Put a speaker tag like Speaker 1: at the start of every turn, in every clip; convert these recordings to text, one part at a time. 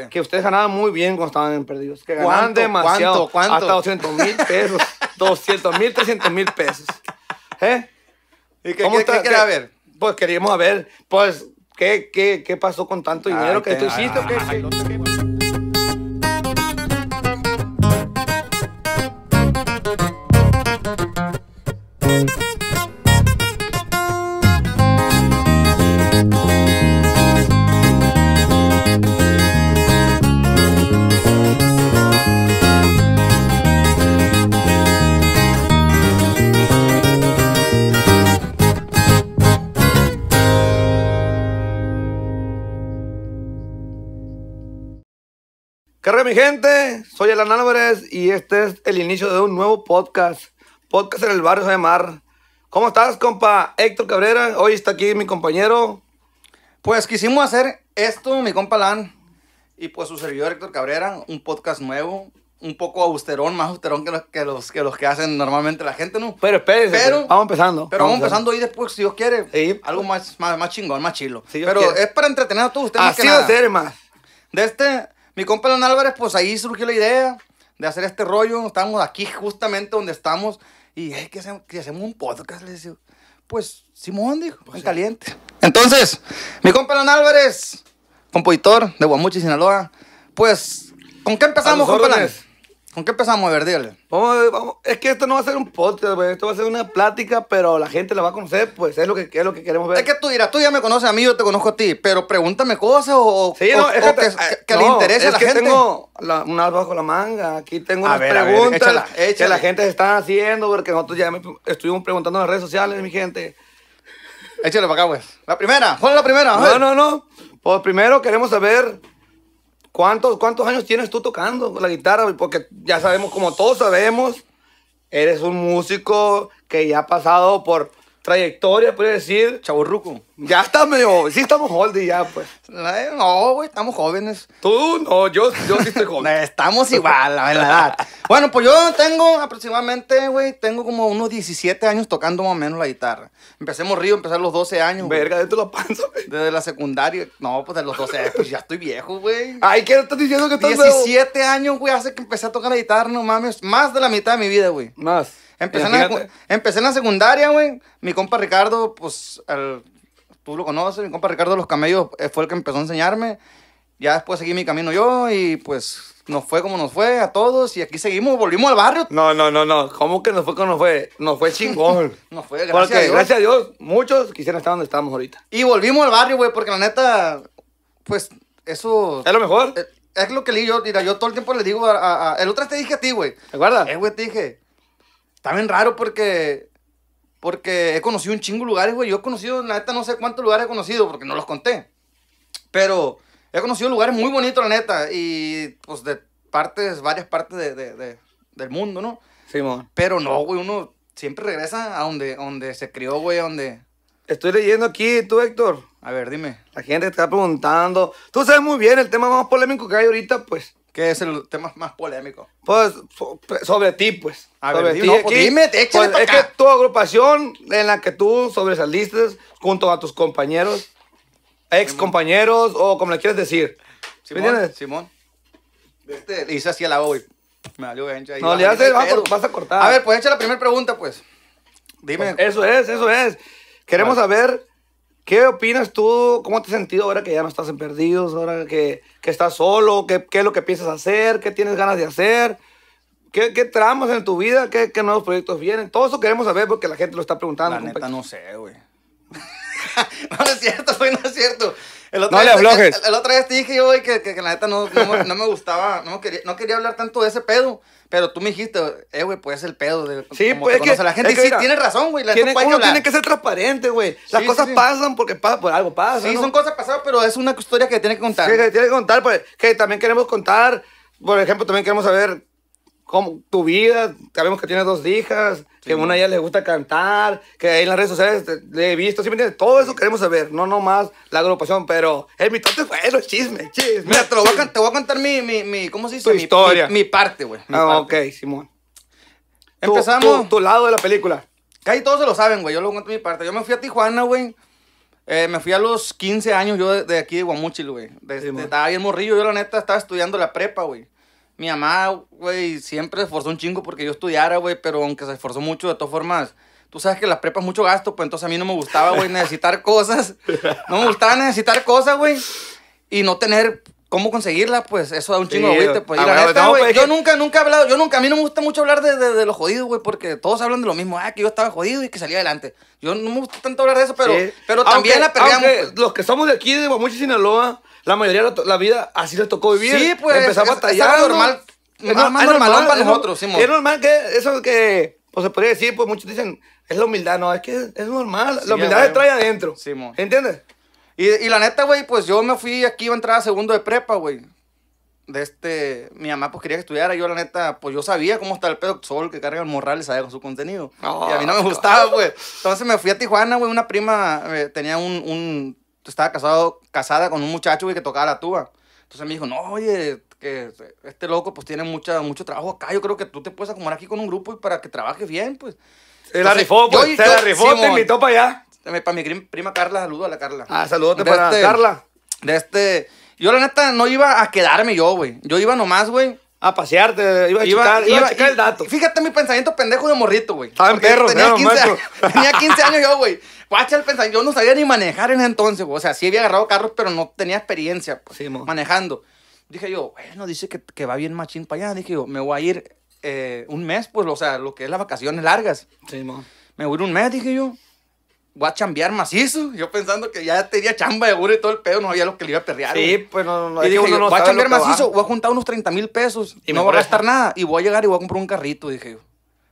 Speaker 1: Este. Que ustedes ganaban muy bien cuando estaban en perdidos. Que ganaban demasiado. ¿Cuánto? ¿Cuánto? Hasta 200 mil pesos. 200 mil, 300 mil pesos. ¿Eh? ¿Y qué, ¿Cómo qué, qué, ver? Pues queríamos ver, pues, ¿qué, qué, qué pasó con tanto dinero que tú hiciste? gente, soy Alan Álvarez y este es el inicio de un nuevo podcast. Podcast en el barrio de Mar. ¿Cómo estás, compa Héctor Cabrera? Hoy está aquí mi compañero. Pues quisimos hacer esto, mi compa Alan, y pues su servidor Héctor Cabrera, un podcast nuevo, un poco austerón, más austerón que los que, los, que, hacen normalmente la gente, ¿no? Pero espérense, vamos empezando. Pero vamos, empezando ahí después, si Dios quiere, algo más, más, chingón, más chilo. pero es para entretener a todos ustedes. Así va a ser, más. De este, mi compa Don Álvarez, pues ahí surgió la idea de hacer este rollo. Estamos aquí justamente donde estamos. Y, hey, que hacemos? hacemos un podcast? pues, Simón dijo, pues caliente. Entonces, mi compa Don Álvarez, compositor de Guamuchi, Sinaloa, pues, ¿con qué empezamos, compa ¿Con qué empezamos, a ver, vamos, es que esto no va a ser un podcast, esto va a ser una plática, pero la gente la va a conocer, pues es lo que, lo que queremos ver. Es que tú dirás, tú ya me conoces a mí, yo te conozco a ti, pero pregúntame cosas o, sí, no, es que, le interese a la que tengo un alba bajo la manga, aquí tengo unas preguntas que la gente se está haciendo, porque nosotros ya estuvimos preguntando en las redes sociales, mi gente. Échale para acá, pues. La primera, ¿cuál es la primera? No, no, no. Pues primero queremos saber ¿Cuántos, ¿Cuántos años tienes tú tocando la guitarra? Porque ya sabemos, como todos sabemos, eres un músico que ya ha pasado por trayectoria, puede decir, chaburruco. Ya estamos medio, sí estamos oldie ya, pues. No, güey, estamos jóvenes. Tú no, yo, yo sí estoy joven. Eh, estamos igual, la verdad. bueno, pues yo tengo aproximadamente, güey, tengo como unos 17 años tocando más o menos la guitarra. Empecé río empecé a los 12 años. Verga, dentro de la panza, güey. Desde la secundaria. No, pues de los 12, eh, pues ya estoy viejo, güey. Ay, ¿qué estás diciendo que estás 17 años, güey, hace que empecé a tocar la guitarra, no mames. Más de la mitad de mi vida, güey. Más. Empecé, eh, en la, empecé en la secundaria, güey. Mi compa Ricardo, pues, tú lo conoces, mi compa Ricardo de los Camellos eh, fue el que empezó a enseñarme. Ya después seguí mi camino yo y pues nos fue como nos fue a todos y aquí seguimos, volvimos al barrio. No, no, no, no. ¿Cómo que nos fue como nos fue? Nos fue chingón. nos fue, gracias a Dios. Gracias a Dios, muchos quisieran estar donde estamos ahorita. Y volvimos al barrio, güey, porque la neta, pues eso... Es lo mejor. Eh, es, lo que le digo, mira, yo todo el tiempo le digo a, El otro te dije a ti, güey. ¿Te acuerdas? Eh, güey, te dije Está bien raro porque. Porque he conocido un chingo de lugares, güey. Yo he conocido, la neta, no sé cuántos lugares he conocido porque no los conté. Pero he conocido lugares muy bonitos, la neta. Y pues de partes, varias partes de, de, del mundo, ¿no? Sí, mon. Pero no, güey, uno siempre regresa a donde, donde se crió, güey, a donde. Estoy leyendo aquí, tú, Héctor. A ver, dime. La gente está preguntando. Tú sabes muy bien el tema más polémico que hay ahorita, pues. ¿Qué es el tema más polémico? Pues sobre ti, pues. A sobre ver, dime, pues, Es que tu agrupación en la que tú sobresaliste junto a tus compañeros, ex compañeros o como le quieres decir. Simón, Simón. Este, le hice así a la hoy. Me valió encha ahí. No, le haces, vas, a cortar. A ver, pues echa la primera pregunta, pues. Dime. Pues, eso es, eso es.
Speaker 2: Queremos saber
Speaker 1: ¿Qué opinas tú? ¿Cómo te has sentido ahora que ya no estás en perdidos? Ahora que, estás solo, ¿Qué, es lo que piensas hacer? ¿Qué tienes ganas de hacer? ¿Qué, qué tramas en tu vida? ¿Qué, nuevos proyectos vienen? Todo eso queremos saber porque la gente lo está preguntando. La neta no sé, güey. no es cierto, güey, no es cierto. El otro no El, otro día te dije yo, que, que, la neta no, no, me gustaba, no quería, no quería hablar tanto de ese pedo. Pero tú me dijiste, eh, güey, pues es el pedo de sí, pues, la gente. sí, tiene razón, güey. La gente tiene que ser transparente, güey. Las cosas pasan porque pasa, por algo pasa. Sí, son cosas pasadas, pero es una historia que tiene que contar. Sí, que tiene que contar, pues, que también queremos contar. Por ejemplo, también queremos saber cómo tu vida. Sabemos que tienes dos hijas que a una ya le gusta cantar, que ahí en las redes sociales le he visto, ¿sí me entiendes? Todo eso queremos saber, no nomás la agrupación, pero el mitote fue bueno! chisme, chisme. Mira, te, voy, a, te contar mi, mi, mi ¿cómo se dice? mi, historia. Mi, parte, güey. Ah, ok, Simón.
Speaker 2: Empezamos.
Speaker 1: Tu, lado de la película. Casi todos se lo saben, güey, yo lo cuento mi parte. Yo me fui a Tijuana, güey. Eh, me fui a los 15 años yo de, aquí de Guamuchil, güey. estaba bien morrillo, yo la neta estaba estudiando la prepa, güey mi mamá, güey, siempre se esforzó un chingo porque yo estudiara, güey, pero aunque se esforzó mucho, de todas formas, tú sabes que las prepas mucho gasto, pues entonces a mí no me gustaba, güey, necesitar cosas. No me gustaba necesitar cosas, güey. Y no tener cómo conseguirlas, pues eso da un chingo de pues. ah, la güey, pues, yo nunca, nunca he hablado, yo nunca, a mí no me gusta mucho hablar de, de, lo jodido, güey, porque todos hablan de lo mismo, ah, que yo estaba jodido y que salí adelante. Yo no me gusta tanto hablar de eso, pero, pero también la perdíamos. Pues. Los que somos de aquí, de Guamuchi, Sinaloa, la mayoría de la, vida así les tocó vivir. Sí, pues. Empezar a batallar. normal. Es normal, normal para nosotros, Simón. Es normal que eso que, pues, se podría decir, pues muchos dicen, es la humildad, no, es que es normal. la humildad se trae adentro. Simón. ¿Entiendes? Y, y la neta, güey, pues yo me fui aquí, a entrar a segundo de prepa, güey de este, mi mamá pues quería que estudiara, yo la neta, pues yo sabía cómo está el pedo sol que carga el morral y sabía con su contenido. y a mí no me ah, gustaba, güey. Entonces me fui a Tijuana, güey, una prima eh, tenía un, estaba casado, casada con un muchacho, güey, que tocaba la tuba. Entonces me dijo, no, oye, que este loco pues tiene mucha, mucho trabajo acá. Yo creo que tú te puedes acomodar aquí con un grupo y para que trabajes bien, pues. Se la rifó, pues, se la rifó, te invitó para allá. Este, para mi prima Carla, saludo a la Carla. Ah, saludote para este, Carla. De este. Yo la neta no iba a quedarme yo, güey. Yo iba nomás, güey, a pasearte, iba a checar, iba, a checar el dato. Fíjate mi pensamiento pendejo de morrito, güey. tenía, 15, años, tenía 15 años yo, güey. Guacha el pensamiento, yo no sabía ni manejar en ese entonces, güey. O sea, sí había agarrado carros, pero no tenía experiencia pues, manejando. Dije yo, bueno, dice que, va bien machín para allá. Dije yo, me voy a ir eh, un mes, pues, o sea, lo que es las vacaciones largas. Sí, mo. Me voy a ir un mes, dije yo voy a chambear macizo. Yo pensando que ya tenía chamba de burro y todo el pedo, no había lo que le iba a perrear. Sí, pues no, no. no voy a chambear macizo, voy a juntar unos 30 mil pesos y no voy a gastar nada. Y voy a llegar y voy a comprar un carrito, dije yo.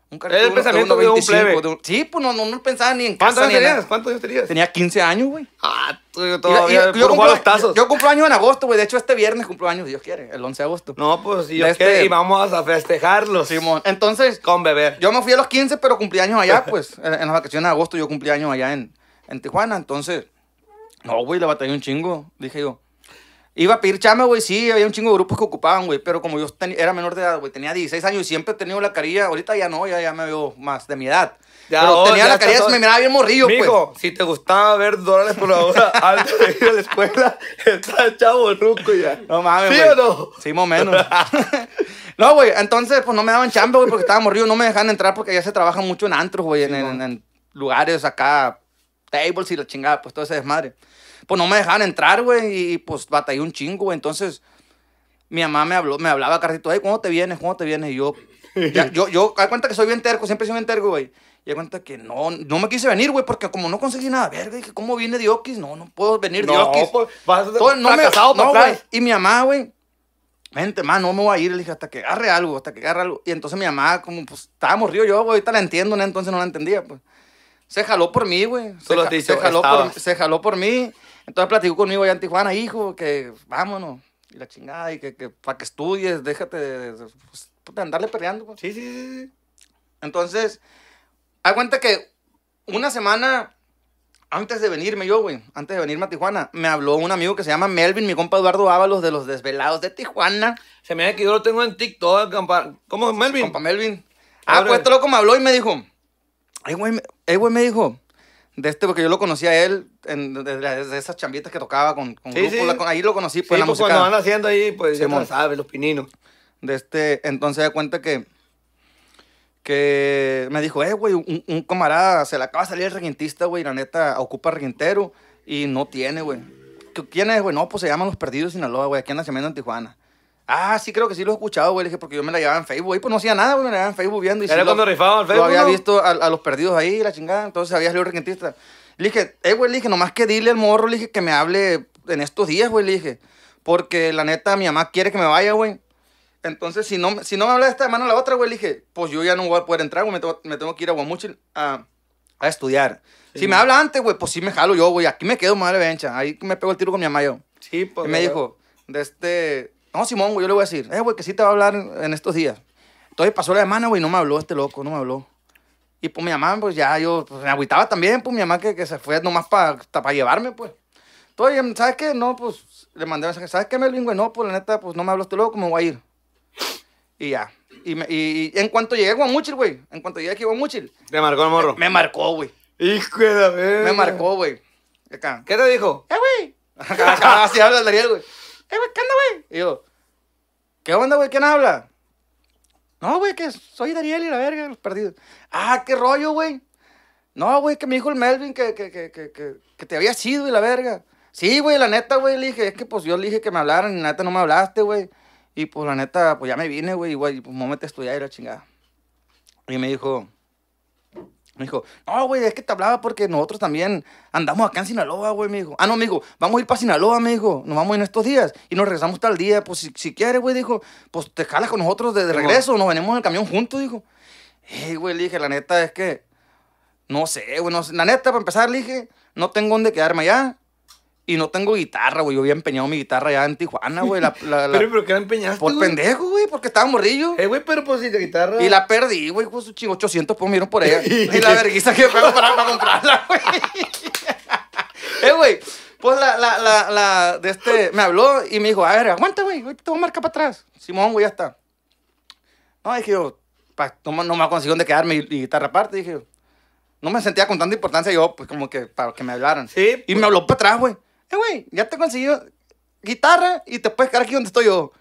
Speaker 1: Un el pensamiento de un, Sí, pues no, no, no pensaba ni en ¿Cuántos casa. Años ¿Cuántos años tenías? Tenía 15 años, güey. Ah, tú, yo, yo, cumplo, los tazos. yo, cumplo años en agosto, güey. De hecho, este viernes cumplo años, si Dios quiere, el 11 de agosto. No, pues si Dios quiere, este- y vamos a festejarlo. Entonces. Con bebé. Yo me fui a los 15, pero cumplí años allá, pues. en, las vacaciones de agosto yo cumplí años allá en, en Tijuana. Entonces, no, güey, la batallé un chingo. Dije yo, Iba a pedir chama, güey, sí, había un chingo de grupos que ocupaban, güey, pero como yo era menor de edad, güey, tenía 16 años y siempre he tenido la carilla, ahorita ya no, ya, ya me veo más de mi edad. pero oh, tenía la carilla, me miraba bien morrillo, pues. Mijo, si te gustaba ver dólares por la hora antes de ir a la escuela, estás chavo ruco ya. No mames, ¿Sí o no? Sí, más menos. no, güey, entonces, pues no me daban chamba, güey, porque estaba morrillo, no me dejaban entrar porque ya se trabaja mucho en antros, güey, en, en lugares acá, tables y la chingada, pues todo ese desmadre pues no me dejaban entrar, güey, y pues batallé un chingo, güey. Entonces, mi mamá me habló, me hablaba carrito, Ay, cómo te vienes? cómo te vienes? Y yo, yo, yo, cuenta que soy bien terco, siempre soy bien terco, güey. Y cuenta que no, no me quise venir, güey, porque como no conseguí nada, verga, dije, ¿cómo viene Diokis? No, no puedo venir no, Pues, no, me me, no, güey. Y mi mamá, güey, vente, más, no me voy a ir, le dije, hasta que agarre algo, hasta que agarre algo. Y entonces mi mamá, como, pues, estaba río yo, güey, ahorita la entiendo, entonces no la entendía, pues. Se jaló por mí, güey. Se, se, jaló se jaló por mí entonces platicó conmigo allá en Tijuana, hijo, que vámonos, y la chingada, y que, que para que estudies, déjate de, pues, andarle peleando. Pues. Sí, sí, sí, Entonces, haz cuenta que una semana antes de venirme yo, güey, antes de venirme a Tijuana, me habló un amigo que se llama Melvin, mi compa Eduardo Ábalos de los Desvelados de Tijuana. Se me da que yo lo tengo en TikTok, compa. ¿Cómo Melvin? Compa Melvin. Ah, pues este loco me habló y me dijo, ay, güey, eh, güey, me dijo, de este, porque yo lo conocí a él desde esas chambitas que tocaba con, con, ahí lo conocí, pues, la pues, cuando van haciendo ahí, pues, ya lo los pininos. De este, entonces de cuenta que, que me dijo, eh, güey, un, camarada, se le acaba de salir el reguintista, güey, la neta, ocupa reguintero y no tiene, güey. ¿Quién es, güey? No, pues se llaman Los Perdidos Sinaloa, güey, aquí en la Semana en Tijuana. Ah, sí, creo que sí lo he escuchado, güey. dije, porque yo me la llevaba en Facebook. Y pues no hacía nada, güey. Me la llevaba en Facebook viendo. Y Era cuando lo, Facebook. Yo había visto a, a, los perdidos ahí, la chingada. Entonces había salido requintista. Le dije, eh, güey, le dije, nomás que dile al morro, le dije, que me hable en estos días, güey. Le dije, porque la neta, mi mamá quiere que me vaya, güey. Entonces, si no, si no me habla de esta mano a la otra, güey, le dije, pues yo ya no voy a poder entrar, güey. Me, tengo, que ir a Guamuchil a, a estudiar. Si me habla antes, güey, pues sí me jalo yo, güey. Aquí me quedo, madre vencha Ahí me pego el tiro con mi mamá Sí, pues. Y me dijo, de este no, Simón, güey, yo le voy a decir, eh, güey, que sí te va a hablar en estos días. Entonces pasó la semana, güey, no me habló este loco, no me habló. Y pues mi mamá, pues ya yo pues, me agüitaba también, pues mi mamá que, que se fue nomás para llevarme, pues. Entonces, em, ¿sabes qué? No, pues le mandé mensaje, ¿sabes qué, me güey? No, pues la neta, pues no me habló este loco, pues, me voy a ir. Y ya. Y, y, en cuanto llegué a Guamuchil, güey, en cuanto llegué aquí a Guamuchil. ¿Te marcó el morro? Me, marcó, güey. Hijo de Me marcó, güey. ¿Qué te dijo? Eh, güey. así habla güey eh, ¿qué onda, güey? Y yo, ¿qué onda, güey? ¿Quién habla? No, güey, que soy Daniel y la verga, los perdidos. Ah, qué rollo, güey. No, güey, que me dijo el Melvin que, que, te había sido y la verga. Sí, güey, la neta, güey, le dije, es que pues yo le dije que me hablaran y la neta no me hablaste, güey. Y pues la neta, pues ya me vine, güey, y güey, pues momento estoy estudiar y la chingada. Y me dijo, me dijo, no, güey, es que te hablaba porque nosotros también andamos acá en Sinaloa, güey, me dijo. Ah, no, me dijo, vamos a ir para Sinaloa, me dijo. Nos vamos en estos días y nos regresamos tal día. Pues si, quieres, güey, dijo, pues te jalas con nosotros de, regreso, nos venimos en el camión juntos, dijo. Eh, güey, le dije, la neta es que, no sé, güey, no la neta, para empezar, le dije, no tengo dónde quedarme allá. Y no tengo guitarra, güey. Yo había empeñado mi guitarra ya en Tijuana, güey. La, la, ¿Pero, ¿Pero qué la empeñaste, Por pendejo, güey, porque estaba morrillo. Eh, güey, pero pues si la guitarra... Y la perdí, güey. Pues chingo 800 pues miraron por ella. y la verguisa que pago para, para comprarla, güey. eh, güey, pues la, la, la, la, de este... Me habló y me dijo, a ver, aguanta, güey. Te voy a marcar para atrás. Simón, güey, ya está. No, dije yo, no, no, me ha donde quedarme y, guitarra aparte. Dije no me sentía con tanta importancia yo, pues como que para que me hablaran. Sí. Y pues. me habló para atrás, güey eh, güey, ya te consiguió guitarra y te puedes quedar aquí donde estoy yo.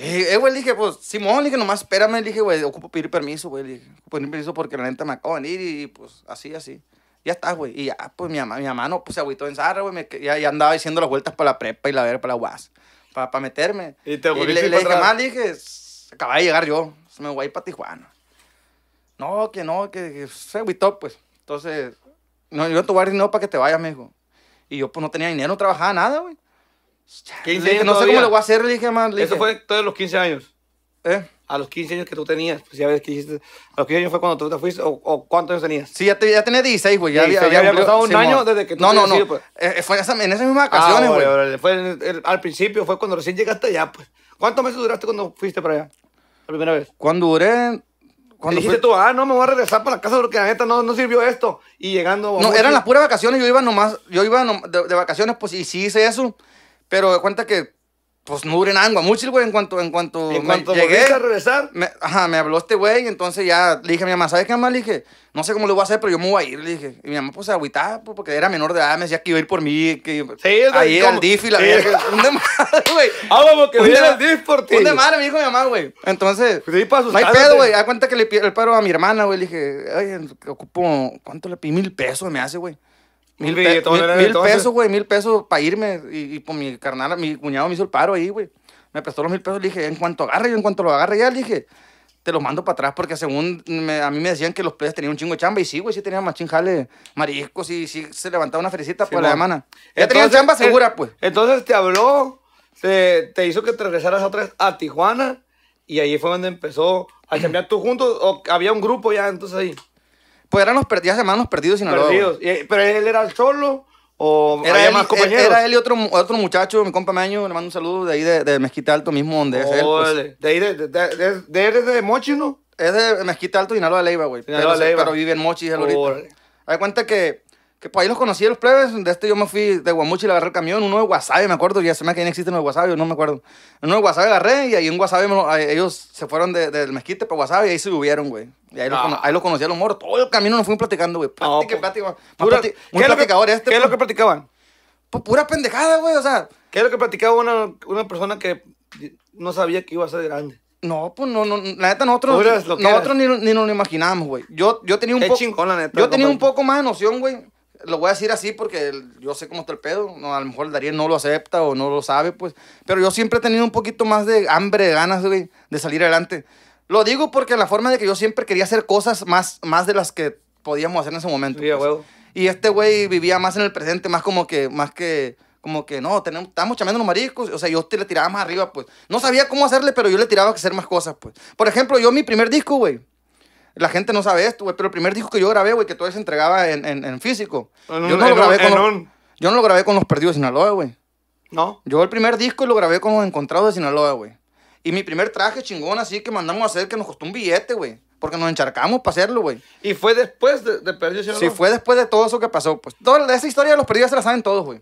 Speaker 1: Eh, güey, le dije, pues, Simón, le dije, nomás espérame, le dije, güey, ocupo pedir permiso, güey, le dije, ocupo pedir permiso porque la gente me acaba de venir y, pues, así, así. Ya está, güey. Y ya, pues, mi mamá, mi mamá no, pues, se agüitó en zarra, güey, ya, ya, andaba haciendo las vueltas para la prepa y la ver para la UAS, para, meterme. Y te y le, y le dije, más, dije, acaba de llegar yo, me voy a ir para Tijuana. No, que no, que, se agüitó, pues. Entonces, no, yo te voy a dar dinero para que te vayas, amigo. Y yo pues no tenía dinero, no trabajaba nada, güey. no sé cómo le voy a hacer, le dije, más, le Eso fue todos los 15 años. ¿Eh? A los 15 años que tú tenías, pues ya ves que dijiste, a los 15 años fue cuando tú te fuiste, o, cuántos años tenías. Sí, ya, te, tenía 16, güey. Ya, había, pasado un año desde que tú No, no, no. Pues. Eh, eh, fue en, esa, esas mismas vacaciones, ah, güey. Ah, fue al principio, fue cuando recién llegaste allá, pues. ¿Cuántos meses duraste cuando fuiste para allá? La primera vez. Cuando duré cuando dijiste tú, ah, no, me voy a regresar para la casa porque la neta no, no sirvió esto. Y llegando. No, eran las puras vacaciones, yo iba nomás, yo iba de, de vacaciones, pues, y sí hice eso. Pero de cuenta que pues no duré nada en güey. En cuanto, en cuanto, en cuanto me llegué. regresar? Me, ajá, me habló este güey. Entonces ya le dije a mi mamá, ¿sabes qué, mamá? Le dije, no sé cómo lo voy a hacer, pero yo me voy a ir. Le dije, y mi mamá, pues se pues, porque era menor de edad. Me decía que iba a ir por mí. Que, sí, Ahí el DIF y la vieja. Un de madre, güey. Ah, vamos, que viene al DIF por ti. Un de madre, me dijo mi mamá, güey. Entonces. Pues para No hay pedo, güey. Da cuenta que le el paro a mi hermana, güey. Le dije, ay, ocupo, ¿cuánto le pido? Mil pesos me hace, güey.
Speaker 2: Mil, pesos,
Speaker 1: güey, mil pesos para irme. Y, por pues, mi carnal, mi cuñado me hizo el paro ahí, güey. Me prestó los mil pesos, le dije, en cuanto agarre, yo en cuanto lo agarre ya, le dije, te los mando para atrás porque según a mí me decían que los players tenían un chingo de chamba y sí, güey, sí tenían más jale mariscos y sí se levantaba una felicita por la semana. Ya tenían chamba segura, pues. Entonces te habló, te, te hizo que te regresaras otra vez a Tijuana y ahí fue donde empezó a cambiar tú juntos o había un grupo ya entonces ahí. Pues eran los perdidos, se llaman los perdidos Sinaloa. Perdidos. Eh, pero él era el solo. ¿O era había él, más compañeros? Era él y otro, muchacho, mi compa Maño. le mando un saludo de ahí de, de Mezquita Alto mismo, donde es él. Pues. De ahí, de, de, de, de Mochi, ¿no? Es de Mezquita Alto, de Leiva, güey. Pero, Leiva. pero vive en Mochi, es el ahorita. Hay cuenta que que pues ahí los conocí los plebes. De este yo me fui de Guamuchi y le agarré el camión. Uno de Guasave, me acuerdo. Ya se me que no existe uno de Guasave, no me acuerdo. Uno de Guasave agarré y ahí en Guasave ellos se fueron del Mezquite para Guasave y ahí se subieron, güey. Y ahí, los, ah. ahí los conocí a los moros. Todo el camino nos fuimos platicando, güey. Ah, pura, este. ¿Qué es lo pues. que platicaban? Pues pura pendejada, güey. O sea. ¿Qué es lo que platicaba una, una persona que no sabía que iba a ser grande? No, pues no, no, la neta nosotros, nosotros ni, ni, nos lo imaginábamos, güey. Yo, yo tenía un poco. Yo tenía un poco más de noción, güey lo voy a decir así porque yo sé cómo está el pedo. No, a lo mejor el Darío no lo acepta o no lo sabe, pues. Pero yo siempre he tenido un poquito más de hambre, de ganas, güey, de salir adelante. Lo digo porque la forma de que yo siempre quería hacer cosas más, más de las que podíamos hacer en ese momento. Pues. Y este güey vivía más en el presente, más como que, más que, como que no, tenemos, estamos chamando los mariscos. O sea, yo te le tiraba más arriba, pues. No sabía cómo hacerle, pero yo le tiraba que hacer más cosas, pues. Por ejemplo, yo mi primer disco, güey la gente no sabe esto, güey, pero el primer disco que yo grabé, güey, que todo se entregaba en, físico. yo, no lo grabé con los, perdidos de Sinaloa, güey. No. Yo el primer disco lo grabé con los encontrados de Sinaloa, güey. Y mi primer traje chingón así que mandamos a hacer que nos costó un billete, güey. Porque nos encharcamos para hacerlo, güey. ¿Y fue después de, de Perdidos Sinaloa? Sí, fue después de todo eso que pasó. Pues toda esa historia de los perdidos se la saben todos, güey.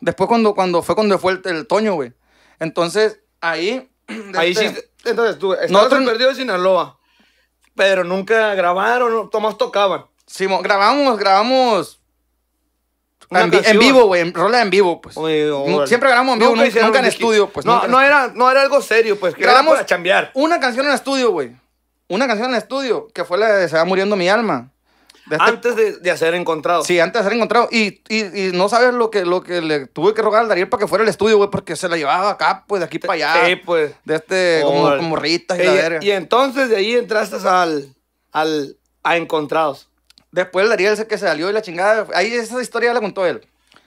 Speaker 1: Después cuando, cuando fue cuando fue el, Toño, güey. Entonces, ahí... Ahí sí... Entonces tú, estabas nosotros, en de Sinaloa pero nunca grabaron, Tomás tocaban. Sí, grabamos, grabamos.
Speaker 2: En, vivo, güey,
Speaker 1: en rola en vivo, pues. Siempre grabamos en vivo, nunca, en estudio, pues. No, era, no era algo serio, pues. grabamos para Una canción en estudio, güey. Una canción en estudio, que fue la de Se va muriendo mi alma. Este antes de, de, ser encontrado. Sí, antes de hacer encontrado. Y, no sabes lo que, lo que le tuve que rogar al Dariel para que fuera al estudio, güey, porque se la llevaba acá, pues, de aquí para allá. Sí, pues. De este, como, como ritas y, la verga. Y entonces de ahí entraste al, al, a encontrados. Después el Dariel que se salió y la chingada. Ahí esa historia la contó él.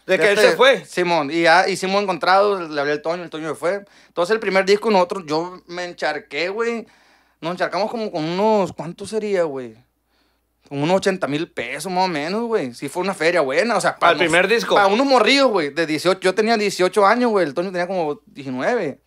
Speaker 1: De, que él este se fue. Simón, y ya hicimos encontrados, le hablé al Toño, el Toño se fue. Entonces el primer disco nosotros, yo me encharqué, güey. Nos encharcamos como con unos, ¿cuánto sería, güey? unos 80 mil pesos más o menos, güey. Sí fue una feria buena, o sea. Para el primer disco. Para unos morridos, güey, de 18. Yo tenía 18 años, güey. El Toño tenía como 19.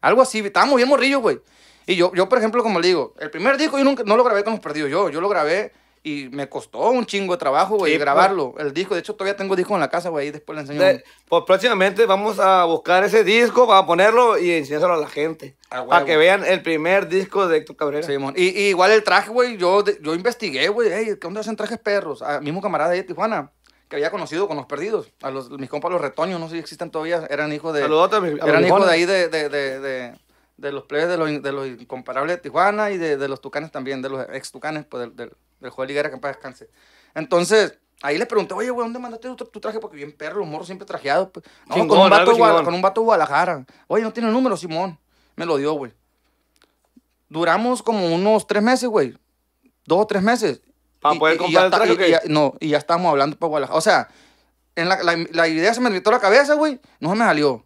Speaker 1: Algo así, estábamos bien morrillos, güey. Y yo, yo, por ejemplo, como le digo, el primer disco yo nunca, no lo grabé con los perdidos yo. Yo lo grabé y me costó un chingo de trabajo, güey, pues. grabarlo. el disco, de hecho, todavía tengo disco en la casa, güey, y después le enseño. pues próximamente vamos a buscar ese disco, vamos a ponerlo y enseñárselo a la gente. A para que vean el primer disco de Héctor Cabrera. Sí, Y, igual el traje, güey, yo, yo investigué, güey, ¿qué onda hacen trajes perros? A ah, mismo camarada de Tijuana que había conocido con los perdidos. A los, mis compas los retoños, no sé si existen todavía, eran hijos de. Saludos, eran hijos de ahí de de los plebes de los, de los incomparables de Tijuana y de, los tucanes también, de los ex tucanes, pues del, del, del Joel que en descanse. Entonces, ahí le pregunté, oye, güey, ¿dónde mandaste tu, traje? Porque bien perro, los morros siempre trajeados. Pues". con, un vato de Guadalajara. Oye, no tiene el número, Simón. Me lo dio, güey. Duramos como unos tres meses, güey. Dos o tres meses. Para poder comprar el traje, No, y ya estábamos hablando para Guadalajara. O sea, en la, idea se me metió a la cabeza, güey. No se me salió.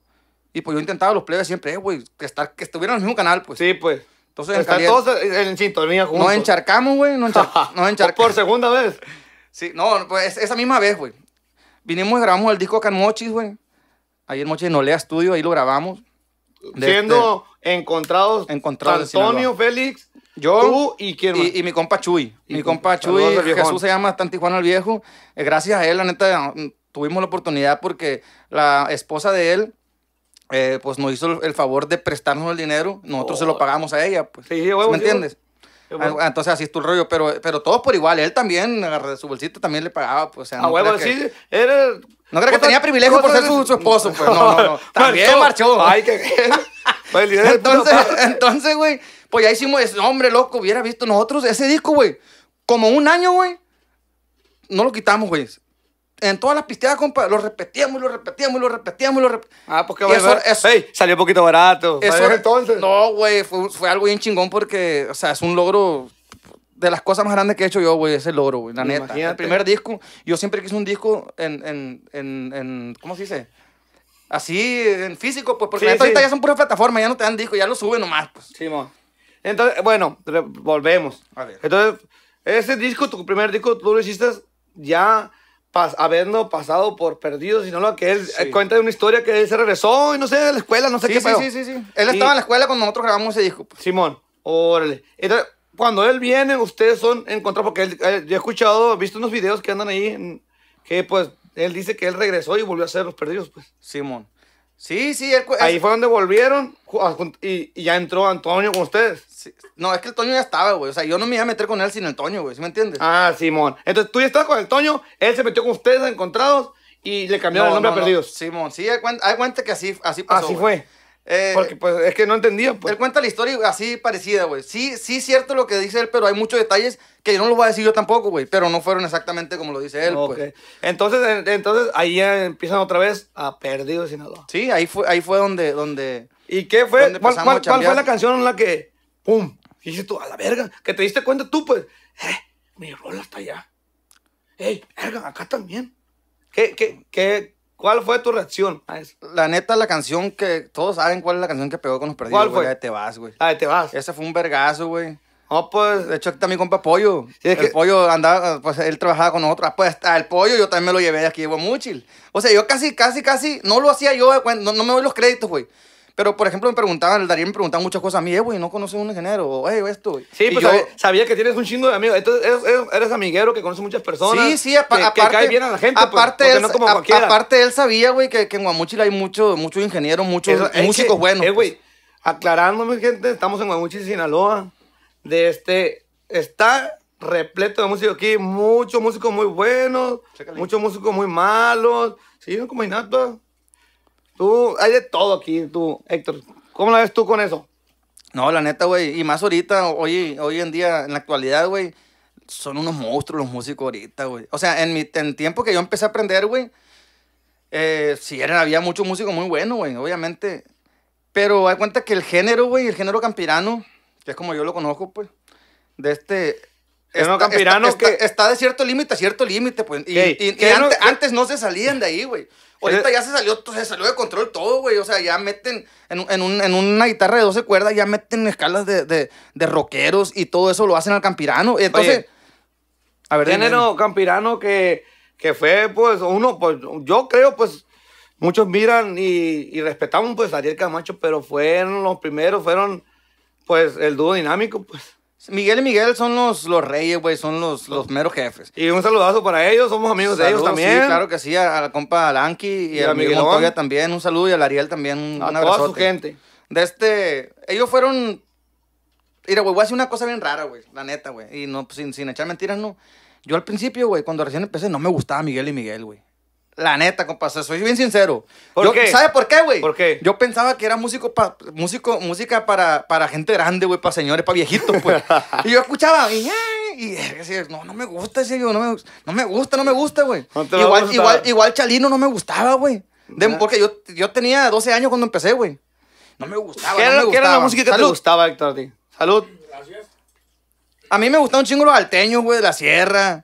Speaker 1: Y pues yo intentaba los plebes siempre, eh, güey, que, que estuvieran en el mismo canal, pues. Sí, pues. Entonces, Están en todos en sintonía juntos. Nos encharcamos, güey. Nos, enchar encharcamos. Por segunda vez. Sí, no, pues esa misma vez, güey. Vinimos y grabamos el disco acá en Mochis, güey. Ahí en Mochis, en Olea Studio, ahí lo grabamos. Siendo este, encontrados, encontrados Antonio, Félix, yo, y quién Y, mi compa Chuy. mi compa Chuy, Jesús se llama, Tan el Viejo. Eh, gracias a él, la neta, tuvimos la oportunidad porque la esposa de él eh, pues nos hizo el favor de prestarnos el dinero, nosotros se lo oh. pagamos a ella, pues. Sí, ¿Me entiendes? Ah, entonces así es tu rollo, pero, pero todos por igual, él también, de su bolsita también le pagaba, pues. O no a sí, era... No creo que tenía privilegio por ser su, esposo, pues. No, no, no. También marchó. Ay, qué pues, entonces, entonces, güey, pues ya hicimos ese Hombre, loco, hubiera visto nosotros ese disco, güey. Como un año, güey. No lo quitamos, güey en todas las pisteadas, compa, lo repetíamos lo repetíamos lo repetíamos lo repetíamos. Ah, porque pues eso, salió un poquito barato. Eso entonces. No, güey, fue, algo bien chingón porque, o sea, es un logro de las cosas más grandes que he hecho yo, güey, ese logro, güey, la neta. El primer disco, yo siempre quise un disco en, en, en, ¿cómo se dice? Así, en físico, pues, porque ahorita ya son puras plataforma ya no te dan disco, ya lo suben nomás, pues. Sí, mo. Entonces, bueno, volvemos. Entonces, ese disco, tu primer disco, tú lo hiciste ya habiendo pasado por y sino lo que él eh, cuenta de una historia que él se regresó y no sé, de la escuela, no sé qué. Sí, sí, sí, sí. Él estaba en la escuela cuando nosotros grabamos ese disco. Pues. Simón, órale. Entonces, cuando él viene, ustedes son encontrados, porque yo he escuchado, he visto unos videos que andan ahí, que pues él dice que él regresó y volvió a ser los perdidos, pues. Simón. Sí, sí. Ahí fue donde volvieron y, ya entró Antonio con ustedes. No, es que el Toño ya estaba, güey. O sea, yo no me iba a meter con él sin el Toño, güey. ¿Sí me entiendes? Ah, Simón. Entonces tú ya estabas con el Toño, él se metió con ustedes encontrados y le cambiaron el nombre a Perdidos. Simón, sí, hay cuenta, que así, así pasó. Así fue. Eh, Porque pues es que no entendía. Pues. Él cuenta la historia así parecida, güey. Sí, sí cierto lo que dice él, pero hay muchos detalles que yo no los voy a decir yo tampoco, güey. Pero no fueron exactamente como lo dice él, pues. Entonces, entonces ahí empiezan otra vez a Perdido Sinaloa. Sí, ahí fue, ahí fue donde, donde... ¿Y qué fue? ¿Cuál, fue la canción en la que... ¡Pum! Dices tú, a la verga, que te diste cuenta tú, pues. Eh, mi rol está allá. Ey, verga, acá también. ¿Qué, qué, qué, ¿Cuál fue tu reacción a eso? La neta, la canción que. Todos saben cuál es la canción que pegó con los perdidos. ¿Cuál fue? La de Te Vas, güey. Ah, de Te Vas. Ese fue un vergazo, güey. No, pues. De hecho, aquí también compa Pollo. el Pollo andaba, pues él trabajaba con nosotros. Ah, pues el Pollo yo también me lo llevé de aquí llevo Mucho. O sea, yo casi, casi, casi. No lo hacía yo, no me doy los créditos, güey. Pero, por ejemplo, me preguntaban, el Darío me preguntaba muchas cosas a mí, eh, güey, no conoces un ingeniero, o, eh, esto. Sí, pues, yo... sabía, que tienes un chingo de amigos. Entonces, eres, amiguero que conoce muchas personas. Sí, sí, aparte. Que, cae bien a la gente. Pues, aparte, él, sabía, güey, que, en Guamuchil hay muchos mucho ingenieros, muchos músicos buenos. Eh, güey, pues. aclarándome, gente, estamos en Guamuchil, Sinaloa. De este, está repleto de músicos aquí, muchos músicos muy buenos, muchos músicos muy malos. Sí, como hay Tú, hay de todo aquí, tú, Héctor. ¿Cómo la ves tú con eso? No, la neta, güey. Y más ahorita, hoy, hoy en día, en la actualidad, güey, son unos monstruos los músicos ahorita, güey. O sea, en mi tiempo que yo empecé a aprender, güey, eh, sí, eran, había muchos músicos muy buenos, güey, obviamente. Pero hay cuenta que el género, güey, el género campirano, que es como yo lo conozco, pues, de este, Está, Campirano que... está, de cierto límite a cierto límite, pues. Y, y, antes, no se salían de ahí, güey. Ahorita eh, ya se salió, se salió de control todo, güey. O sea, ya meten en, en, un, en una guitarra de 12 cuerdas, ya meten escalas de, de, de rockeros y todo eso lo hacen al campirano. entonces, a ver. Género campirano que, que fue, pues, uno, pues, yo creo, pues, muchos miran y, y respetamos, pues, a Ariel Camacho, pero fueron los primeros, fueron, pues, el dúo dinámico, pues. Miguel y Miguel son los, los reyes, güey, son los, los meros jefes. Y un saludazo para ellos, somos amigos de ellos también. Sí, claro que sí, a, la compa Lanky y, a, Miguel Montoya también, un saludo y a Ariel también, un, a su gente. De este, ellos fueron, mira, güey, voy a hacer una cosa bien rara, güey, la neta, güey, y no, pues, sin, sin echar mentiras, no. Yo al principio, güey, cuando recién empecé, no me gustaba Miguel y Miguel, güey. La neta, compa, soy bien sincero. ¿Por qué? ¿Sabe por qué, güey? ¿Por Yo pensaba que era músico pa, músico, música para, gente grande, güey, para señores, para viejitos, pues. y yo escuchaba, y, y decía, eh, no, no me gusta, ese yo, no me, no me gusta, no me gusta, güey. igual, Chalino no me gustaba, güey. Porque yo, tenía 12 años cuando empecé, güey. No me gustaba, ¿Qué era, la música que te gustaba, Héctor? Salud. Gracias. A mí me gustaban un chingo los alteños, güey, de la sierra.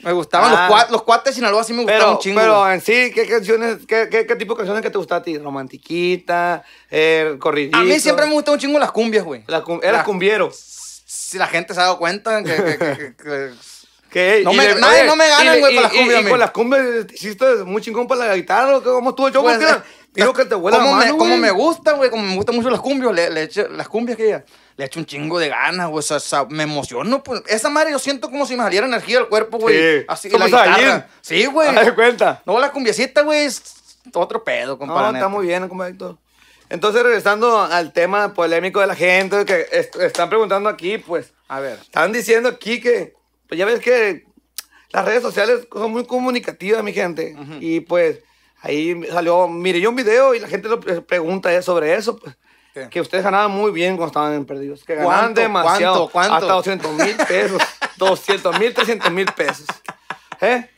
Speaker 1: Me gustaban los, ah. cuates, los cuates de Sinaloa, sí me gustaban pero, un chingo. Pero en sí, ¿qué canciones, qué, qué, tipo de canciones que te gusta a ti? ¿Romantiquita? Eh, ¿Corridito? A mí siempre me gustan un chingo las cumbias, güey. las cum ¿Eras cumbiero? Si la gente se ha dado cuenta que, No, me, nadie, no me ganan, güey, con las cumbias. Y, las cumbias este, hiciste muy chingón para la guitarra. ¿Cómo estuvo el show? Pues, lo que te huele ¿Cómo, como me gusta, güey, como me gustan mucho las cumbias, le, echo, las cumbias que ella, le echo un chingo de ganas, güey, o sea, me emociono, pues, esa madre yo siento como si me saliera energía del cuerpo, güey, sí. así, la guitarra. Sí, güey. cuenta. No, las cumbiecita, güey, es otro pedo, compadre. No, está muy bien, compadre Entonces, regresando al tema polémico de la gente, que están preguntando aquí, pues, a ver, están diciendo aquí que, pues ya ves que las redes sociales son muy comunicativas, mi gente, y pues Ahí salió, mire yo un video y la gente lo pregunta sobre eso, pues, que ustedes ganaban muy bien cuando estaban en perdidos, que demasiado, ¿cuánto, cuánto? hasta 200 mil pesos, 200 mil, 300 mil pesos. ¿Eh?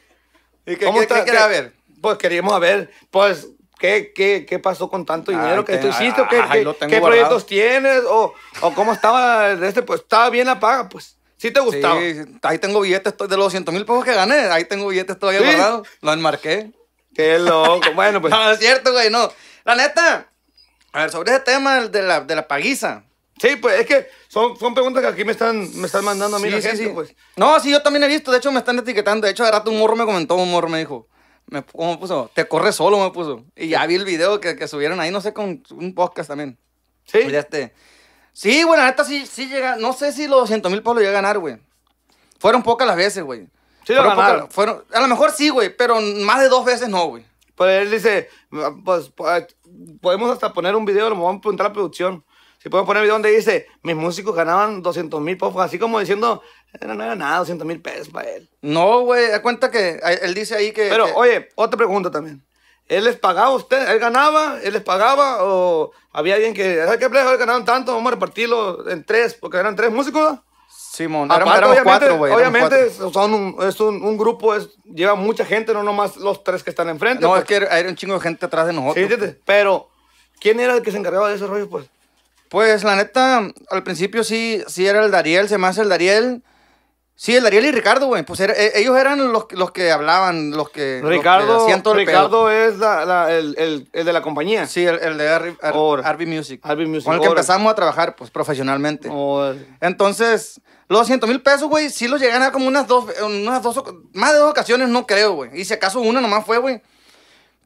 Speaker 1: ¿Y qué, ¿Cómo qué, ver? Pues queríamos ver, pues, ¿qué, qué, qué pasó con tanto ah, dinero que tú hiciste? ¿Qué, ah, proyectos tienes? O, ¿O cómo estaba este? Pues, ¿estaba bien la paga? Pues, ¿sí te gustaba? Sí, ahí tengo billetes de los 200 mil pesos que gané, ahí tengo billetes todavía ¿Sí? guardados, enmarqué. Qué loco. Bueno, pues. No, es cierto, güey, no. La neta. A ver, sobre ese tema de la, de paguiza. Sí, pues es que son, son preguntas que aquí me están, me están mandando a mí sí, gente, pues. No, sí, yo también he visto. De hecho, me están etiquetando. De hecho, de rato un morro me comentó, un morro me dijo. Me, ¿Cómo me puso? Te corre solo, me puso. Y ya vi el video que, subieron ahí, no sé, con un podcast también. Sí. Pues ya este, Sí, güey, la neta sí, sí llega. No sé si los 200 mil pueblos llega a ganar, güey. Fueron pocas las veces, güey. Sí lo fueron, a lo mejor sí, güey, pero más de dos veces no, güey. Pues él dice, pues, pues, podemos hasta poner un video, lo vamos a preguntar a la producción. Si podemos poner un video donde dice, mis músicos ganaban 200 mil pesos, así como diciendo, eh, no, no era nada, 200 mil pesos para él. No, güey, da cuenta que él dice ahí que... Pero, oye, otra pregunta también. ¿Él les pagaba a usted? ¿Él ganaba? ¿Él les pagaba? ¿O había alguien que, ¿sabes qué? Ganaron tanto, vamos a repartirlo en tres, porque eran tres músicos, Simón, mon, éramos cuatro, güey. Obviamente, es un, grupo, es, lleva mucha gente, no nomás los tres que están enfrente. No, pues. es que hay un chingo de gente atrás de nosotros. Sí, pues. pero, ¿quién era el que se encargaba de ese rollo, pues? Pues, la neta, al principio sí, sí era el Dariel, se me hace el Dariel. Sí, el Ariel y Ricardo, güey. Pues e, ellos eran los, los, que hablaban, los que, Ricardo, Ricardo es el, de la compañía. Sí, el, de Arby Music. Arby Music. Con el que empezamos a trabajar, pues, profesionalmente. Entonces, los 200 mil pesos, güey, sí los llegué a como unas dos, unas dos, más de dos ocasiones, no creo, güey. Y si acaso una nomás fue, güey.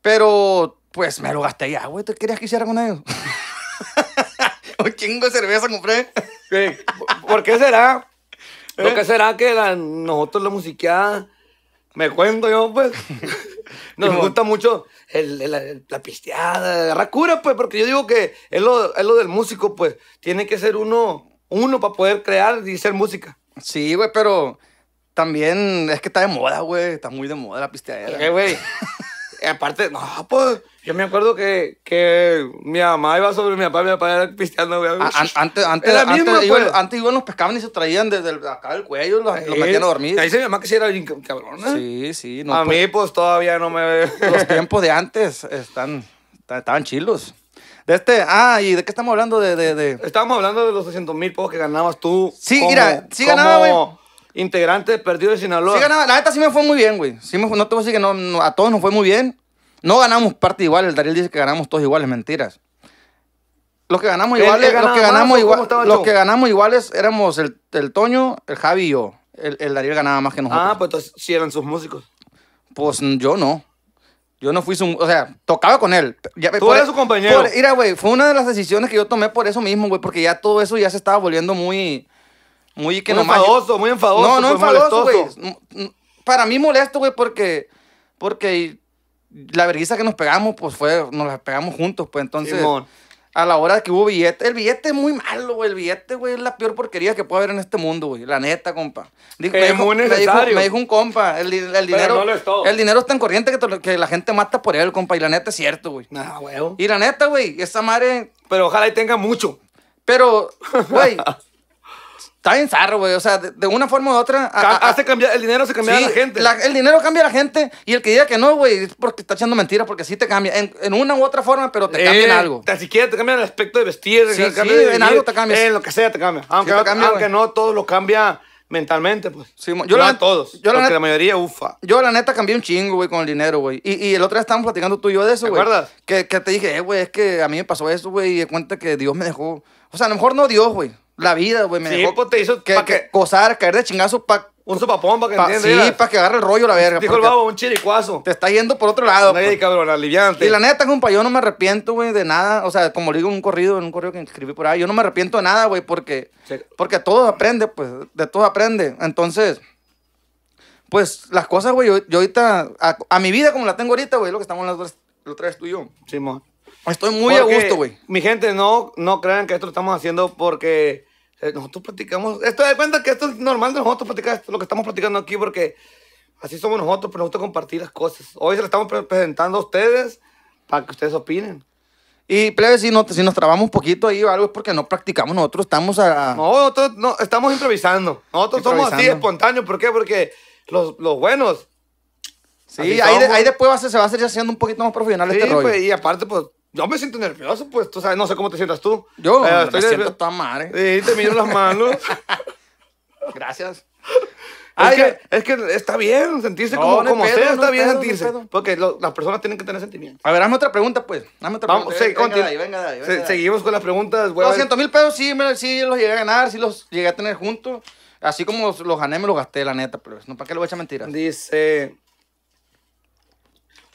Speaker 1: Pero, pues, me lo gasté ya, güey. ¿Tú querías que hiciera con ellos? Un chingo de cerveza compré. ¿Por qué será? ¿Lo eh. que será que nosotros la musiqueada, me cuento yo, pues, nos gusta mucho la pisteada, la racura, pues, porque yo digo que es lo, del músico, pues, tiene que ser uno, uno para poder crear y hacer música. Sí, güey, pero también es que está de moda, güey, está muy de moda la pisteada. ¿Qué, güey? Eh, aparte, no, pues, yo me acuerdo que, que mi mamá iba sobre mi papá mi papá era pisteando, güey. antes, antes, antes, pues. antes iban, los pescaban y se traían desde acá del cuello, los, metían a dormir. Ahí dice mi mamá que sí era bien cabrona. Sí, sí. a mí, pues, pues, todavía no me... los tiempos de antes están, estaban chilos. De este, ah, ¿y de qué estamos hablando? De, de, de... Estábamos hablando de los 200 mil pesos que ganabas tú. Sí, mira, sí ganaba, güey integrante Perdido de Sinaloa. Sí, ganaba. La neta sí me fue muy bien, güey. no te que decir que a todos nos fue muy bien. No ganamos parte igual. El Dariel dice que ganamos todos iguales, mentiras. Los que ganamos iguales, que ganamos igual, que ganamos iguales éramos el, Toño, el Javi y yo. El, el Dariel ganaba más que ah, nosotros. Ah, pues entonces sí eran sus músicos. Pues yo no. Yo no fui su... O sea, tocaba con él. Tú eres e- su compañero. mira, güey, fue una de las decisiones que yo tomé por eso mismo, güey, porque ya todo eso ya se estaba volviendo muy muy que muy Enfadoso, muy enfadoso, No, no enfadoso, güey. Mm, mm, para mí molesto, güey, porque, porque la vergüenza que nos pegamos, pues fue, nos la pegamos juntos, pues entonces. A la hora que hubo billete, el billete es muy malo, güey. El billete, güey, es la peor porquería que puede haber en este mundo, güey. La neta, compa. es me dijo, Me dijo, un compa, el, dinero. es El dinero está tan corriente que, que, la gente mata por él, compa. Y la neta es cierto, güey. Nah, güey. Y la neta, güey, esa madre. Pero ojalá y tenga mucho. Pero, güey, está bien zarro, güey. O sea, de, una forma u otra. hace cambiar, el dinero se cambia a la gente. el dinero cambia a la gente. Y el que diga que no, güey, es porque está echando mentiras, porque sí te cambia. En, en una u otra forma, pero te cambia en eh, algo. Ni siquiera te cambian el aspecto de vestir. Sí, sí, en algo te cambia. En lo que sea te cambia. Aunque, aunque no todo lo cambia mentalmente, pues. yo la, a todos. la, mayoría ufa. Yo la neta cambié un chingo, güey, con el dinero, güey. Y, y el otro día estábamos platicando tú y yo de eso, güey. ¿Te Que, que te dije, eh, güey, es que a mí me pasó eso, güey, y de cuenta que Dios me dejó. O sea, a lo mejor no Dios, güey la vida, güey. Me sí, dejó te hizo que, gozar, caer de chingazo para un sopapón para que pa, Sí, para que agarre el rollo la verga. Dijo el babo, un chiricuazo. Te está yendo por otro lado. Pues. cabrón, aliviante. Y la neta, compa, yo no me arrepiento, güey, de nada. O sea, como le digo en un corrido, en un corrido que escribí por ahí, yo no me arrepiento de nada, güey, porque, sí. porque todo aprende, pues, de todo aprende. Entonces, pues, las cosas, güey, yo, ahorita, a, mi vida como la tengo ahorita, güey, lo que estamos las dos, lo traes tú y yo. Sí, mo. Estoy muy a gusto, güey. Mi gente, no, no crean que esto lo estamos haciendo porque eh, nosotros practicamos... Esto de cuenta que esto es normal de nosotros platicar lo que estamos practicando aquí porque así somos nosotros, pero nos gusta compartir las cosas. Hoy se lo estamos presentando a ustedes para que ustedes opinen. Y plebe, si, no, si nos trabamos un poquito ahí o algo es porque no practicamos, nosotros estamos a... No, nosotros no, estamos improvisando. Nosotros somos así espontáneos. ¿Por qué? Porque los, los buenos... Sí, ahí, ahí, después va a ser, se va a ya haciendo un poquito más profesional este rollo. Pues, y aparte, pues, yo me siento nervioso, pues, tú sabes, no sé cómo te sientas tú. Yo estoy me siento toda mal, ¿eh? Sí, te miro las manos. Gracias. es, que, está bien sentirse como, sea, está bien sentirse. Porque las personas tienen que tener sentimientos. A ver, hazme otra pregunta, pues. Hazme otra Vamos, pregunta. Sí, venga, venga, Seguimos con las preguntas, 200 mil pesos sí, sí los llegué a ganar, sí los llegué a tener juntos. Así como los, gané, me los gasté, la neta, pero pues. no, ¿para qué le voy a echar mentiras? Dice,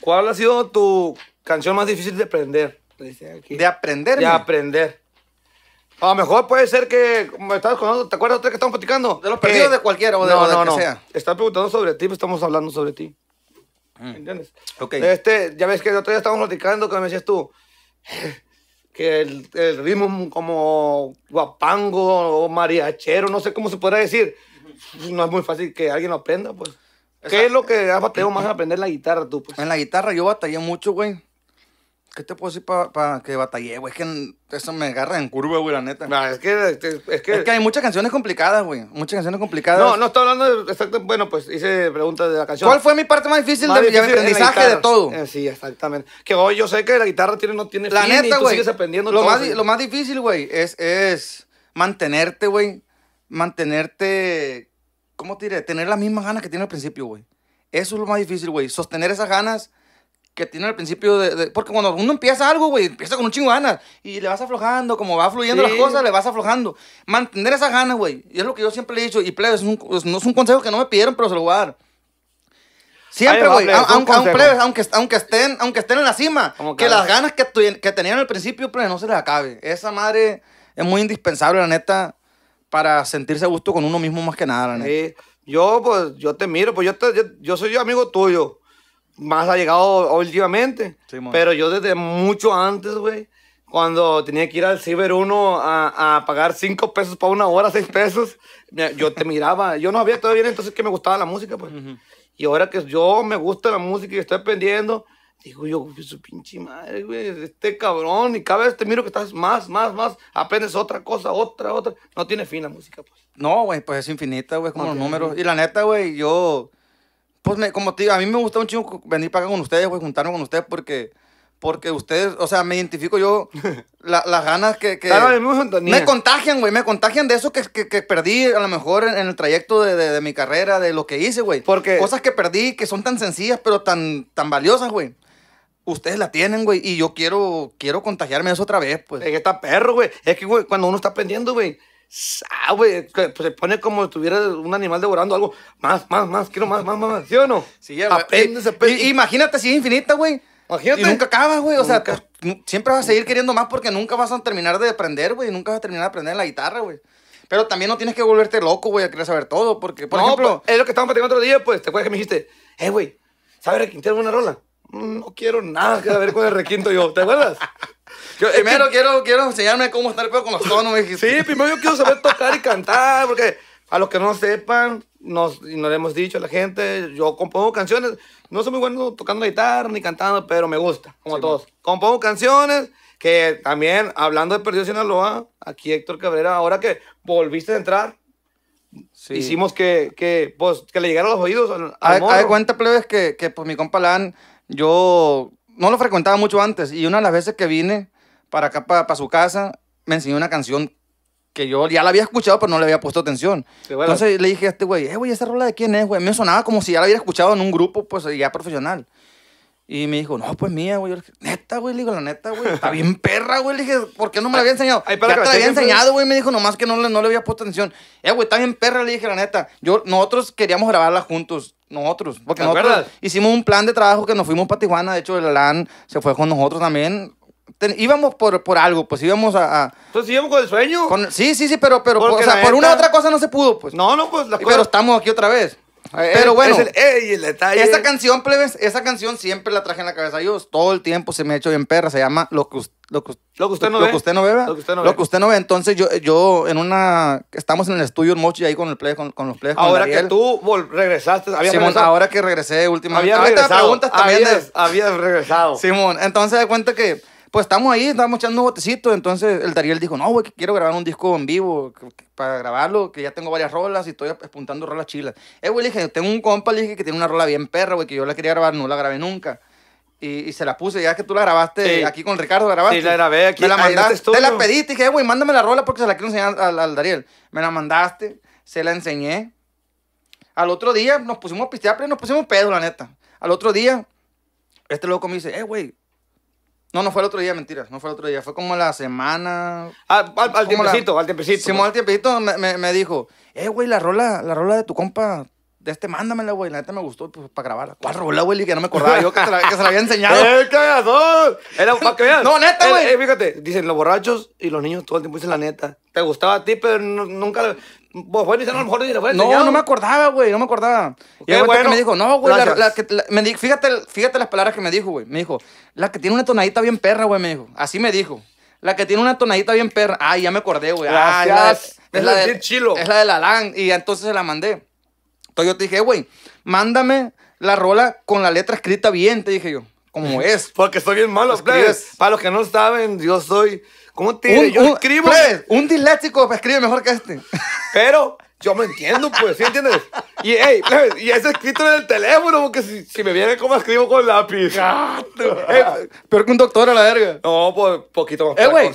Speaker 1: ¿cuál ha sido tu Canción más difícil de aprender. De aprender. De aprender. A lo mejor puede ser que me estabas contando, ¿te acuerdas de que estamos platicando? De los perdidos de cualquiera o de, no, no, que sea. preguntando sobre ti, pues estamos hablando sobre ti. Mm. ¿Entiendes? Ok. Este, ya ves que el otro día estábamos platicando que me decías tú que el, el ritmo como guapango o mariachero, no sé cómo se podrá decir, no es muy fácil que alguien lo aprenda, pues. ¿Qué es lo que has batallado más en aprender la guitarra tú? Pues? En la guitarra yo batallé mucho, güey. ¿Qué te puedo decir para que batallé, güey? Es que eso me agarra en curva, güey, la neta. No, ah, este, es, que, es que... hay muchas canciones complicadas, güey. Muchas canciones complicadas. No, no estoy hablando de... Exacto, bueno, pues hice preguntas de la canción. ¿Cuál fue mi parte más difícil, de, mi aprendizaje de todo? Eh, sí, exactamente. Que hoy yo sé que la guitarra tiene, no tiene la fin neta, y sigues aprendiendo lo Más, Lo más difícil, güey, es, es mantenerte, güey. Mantenerte... ¿Cómo te diré? Tener las mismas ganas que tiene al principio, güey. Eso es lo más difícil, güey. Sostener esas ganas que tiene al principio de, Porque cuando uno empieza algo, güey, empieza con un chingo de ganas. Y le vas aflojando, como va fluyendo las cosas, le vas aflojando. Mantener esas ganas, güey. Y es lo que yo siempre le he dicho. Y plebes, no es, un consejo que no me pidieron, pero se lo voy a dar. Siempre, güey. Aunque, aunque, estén, aunque estén en la cima, que las ganas que, que tenían al principio, plebes, no se les acabe. Esa madre es muy indispensable, la neta, para sentirse a gusto con uno mismo más que nada, la neta. Sí. Yo, pues, yo te miro, pues yo, yo, yo soy yo amigo tuyo más ha llegado últimamente. pero yo desde mucho antes, güey, cuando tenía que ir al Ciber 1 a, a pagar 5 pesos para una hora, 6 pesos, yo te miraba. Yo no sabía todavía entonces que me gustaba la música, pues. Y ahora que yo me gusta la música y estoy aprendiendo, digo yo, su pinche madre, güey, este cabrón. Y cada vez te miro que estás más, más, más. Aprendes otra cosa, otra, otra. No tiene fin la música, pues. No, güey, pues es infinita, güey, como los números. Y la neta, güey, yo pues me, como te digo, a mí me gusta un chingo venir para acá con ustedes, güey, juntarme con ustedes porque porque ustedes, o sea, me identifico yo las ganas que... que me contagian, güey, me contagian de eso que, que, que, perdí a lo mejor en, el trayecto de, de, mi carrera, de lo que hice, güey. Porque... Cosas que perdí que son tan sencillas pero tan, tan valiosas, güey. Ustedes la tienen, güey, y yo quiero, quiero contagiarme de eso otra vez, pues. Es que está perro, güey. Es que, güey, cuando uno está aprendiendo, güey, Ah, güey, pues se pone como si tuviera un animal devorando algo. Más, más, más, quiero más, más, más, ¿sí o no? Sí, ya, Aprendes, Imagínate si es infinita, güey. Imagínate. Y nunca acabas, güey. O sea, pues, siempre vas a seguir queriendo más porque nunca vas a terminar de aprender, güey. Nunca vas a terminar de aprender la guitarra, güey. Pero también no tienes que volverte loco, güey, a querer saber todo. Porque, por no, ejemplo. Pues, es lo que estábamos platicando otro día, pues. ¿Te acuerdas que me dijiste? Eh, güey, ¿sabes tiene una rola? Mm, no quiero nada que ver con el requinto yo, ¿te acuerdas? primero quiero, enseñarme cómo estar el con los tonos. sí, primero yo quiero saber tocar y cantar, porque a los que no sepan, nos, nos lo hemos dicho a la gente, yo compongo canciones, no soy muy bueno tocando guitarra ni cantando, pero me gusta, como todos. Compongo canciones, que también, hablando de Perdido Sinaloa, aquí Héctor Cabrera, ahora que volviste a entrar, hicimos que, que, pues, que le llegara a los oídos. Hay cuenta, plebes, que, que pues, mi compa Lan yo no lo frecuentaba mucho antes y una de las veces que vine para acá, para, su casa, me enseñó una canción que yo ya la había escuchado, pero no le había puesto atención. Entonces le dije a este güey, eh, güey, ¿esa rola de quién es, güey? Me sonaba como si ya la hubiera escuchado en un grupo, pues, ya profesional. Y me dijo, no, pues mía, güey. Yo neta, güey. Le digo, la neta, güey. Está bien perra, güey. Le dije, ¿por qué no me la había enseñado? ya te había enseñado, güey. Me dijo, nomás que no, le había puesto atención. Eh, güey, está bien perra. Le dije, la neta. Yo, nosotros queríamos grabarla juntos. Nosotros. Porque nosotros hicimos un plan de trabajo que nos fuimos para Tijuana. De hecho, el Alan se fue con nosotros también. íbamos por, por, algo, pues íbamos a, Entonces íbamos con el sueño. sí, sí, sí, pero, pero o sea, por una otra cosa no se pudo, pues. No, no, pues la cosa... Pero estamos aquí otra vez. Pero bueno, canción, plebes, esa canción siempre la traje en la cabeza. Yo todo el tiempo se me ha hecho bien perra. Se llama Lo que, lo usted no ve. lo que usted no ve. que usted no ve. Entonces yo, yo en una... Estamos en el estudio en Mochi ahí con, el con, los plebes. Ahora que tú regresaste. Simón, ahora que regresé últimamente. Había regresado. regresado. Simón, entonces de cuenta que pues estamos ahí, estábamos echando botecitos. Entonces el Dariel dijo, no, güey, que quiero grabar un disco en vivo para grabarlo, que ya tengo varias rolas y estoy apuntando rolas chilas. Eh, güey, le dije, tengo un compa, le dije que tiene una rola bien perra, güey, que yo la quería grabar, no la grabé nunca. Y, se la puse, ya que tú la grabaste aquí con Ricardo, grabaste. Sí, la grabé aquí. Me la este mandaste, te la pediste, dije, güey, mándame la rola porque se la quiero enseñar al, Dariel. Me la mandaste, se la enseñé. Al otro día nos pusimos a pistear, pero nos pusimos pedo, la neta. Al otro día, este loco me dice, eh, güey, no, no fue el otro día, mentiras, no fue el otro día, fue como la semana. al, tiempecito, al tiempecito. Simón, pues. al tiempecito me, me, me dijo, eh, güey, la rola, la rola de tu compa de este, mándamela, güey. La neta me gustó pues, para grabarla. ¿Cuál rola, güey? Que no me acordaba yo que se la, había enseñado. ¡Eh, cagazón! Era No, neta, eh, güey. Eh, fíjate, dicen los borrachos y los niños todo el tiempo dicen la neta. Te gustaba a ti, pero nunca. La... Pues bueno, a lo mejor ni No, no me acordaba, güey. No me acordaba. y el bueno, me dijo, no, güey. fíjate, fíjate las palabras que me dijo, güey. Me dijo, la que tiene una tonadita bien perra, güey, me dijo. Así me dijo. La que tiene una tonadita bien perra. Ay, ya me acordé, güey. Ah, es la de, es la de, chilo. Es la de la Y entonces se la mandé. Entonces yo te dije, güey, mándame la rola con la letra escrita bien, te dije yo. ¿Cómo es. Porque estoy bien malo, plebes. Para los que no saben, yo soy. ¿Cómo te un, Yo un, escribo. un disléxico escribe mejor que este. Pero yo me entiendo, pues, ¿sí entiendes? Y, hey, y es escrito en el teléfono, porque si, me viene como escribo con lápiz. Ah, peor que un doctor a la verga. No, pues, poquito más. Eh, güey.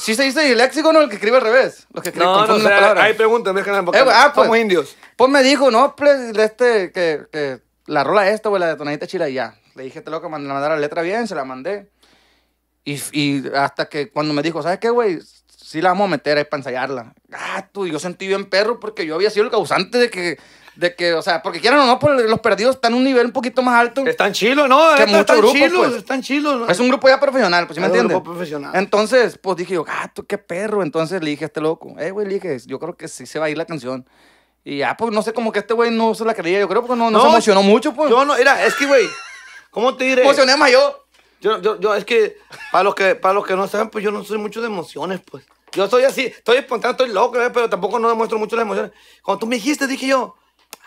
Speaker 1: Sí se dice léxico, no el que escribe al revés. Los que no, no, hay preguntas, me dejan eh, ah, pues, indios. Pues me dijo, no, pues, este, que, la rola esta, güey, la de tonadita chila y ya. Le dije, te loco, la mandara la letra bien, se la mandé. Y, y, hasta que cuando me dijo, ¿sabes qué, güey? Sí la vamos a meter ahí para ensayarla. Ah, tú, yo sentí bien perro porque yo había sido el causante de que de que, o sea, porque quieran o no, pues, los perdidos están en un nivel un poquito más alto. Están chilos, ¿no? Pues. están chilos, están chilos. Es un grupo ya profesional, pues, ¿sí me entiendes? Un grupo profesional. Entonces, pues dije yo, gato, ah, qué perro. Entonces le dije a este loco, eh, güey, le dije, yo creo que sí se va a ir la canción. Y ya, ah, pues, no sé, como que este güey no se la quería, yo creo, porque no, no, se emocionó mucho, pues. Yo no, era, es que, güey, ¿cómo te diré? Emocioné más yo. Yo, yo, yo, es que, para los que, para los que no saben, pues yo no soy mucho de emociones, pues. Yo soy así, estoy espontáneo, estoy loco, eh, pero tampoco no demuestro mucho las emociones. Cuando tú me dijiste, dije yo,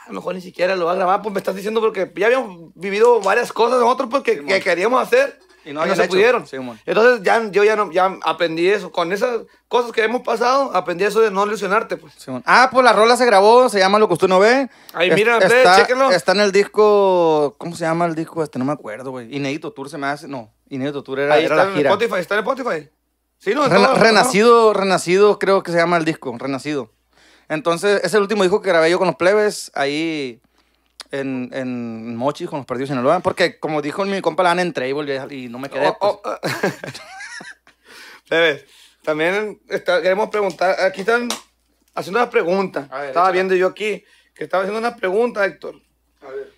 Speaker 1: a lo mejor ni siquiera lo va a grabar, pues me estás diciendo porque ya habíamos vivido varias cosas nosotros pues, porque que, queríamos hacer y no, se pudieron. Entonces ya, yo ya, no, ya aprendí eso, con esas cosas que hemos pasado, aprendí eso de no ilusionarte. Pues. ah, pues la rola se grabó, se llama Lo que usted no ve. Ahí mira, está, Está en el disco, ¿cómo se llama el disco este? No me acuerdo, güey. Inédito Tour se me hace, no, Inédito Tour era, Ahí está en Spotify, está en Spotify. Sí, no, renacido, Renacido creo que se llama el disco, Renacido. Entonces, es el último disco que grabé yo con los plebes, ahí en, en Mochis, con los partidos en el porque como dijo mi compa, la han entré y, no me quedé. Oh, pues. oh, oh. plebes, también queremos preguntar, aquí están haciendo las preguntas. estaba viendo yo aquí que estaba haciendo una pregunta, Héctor. A ver.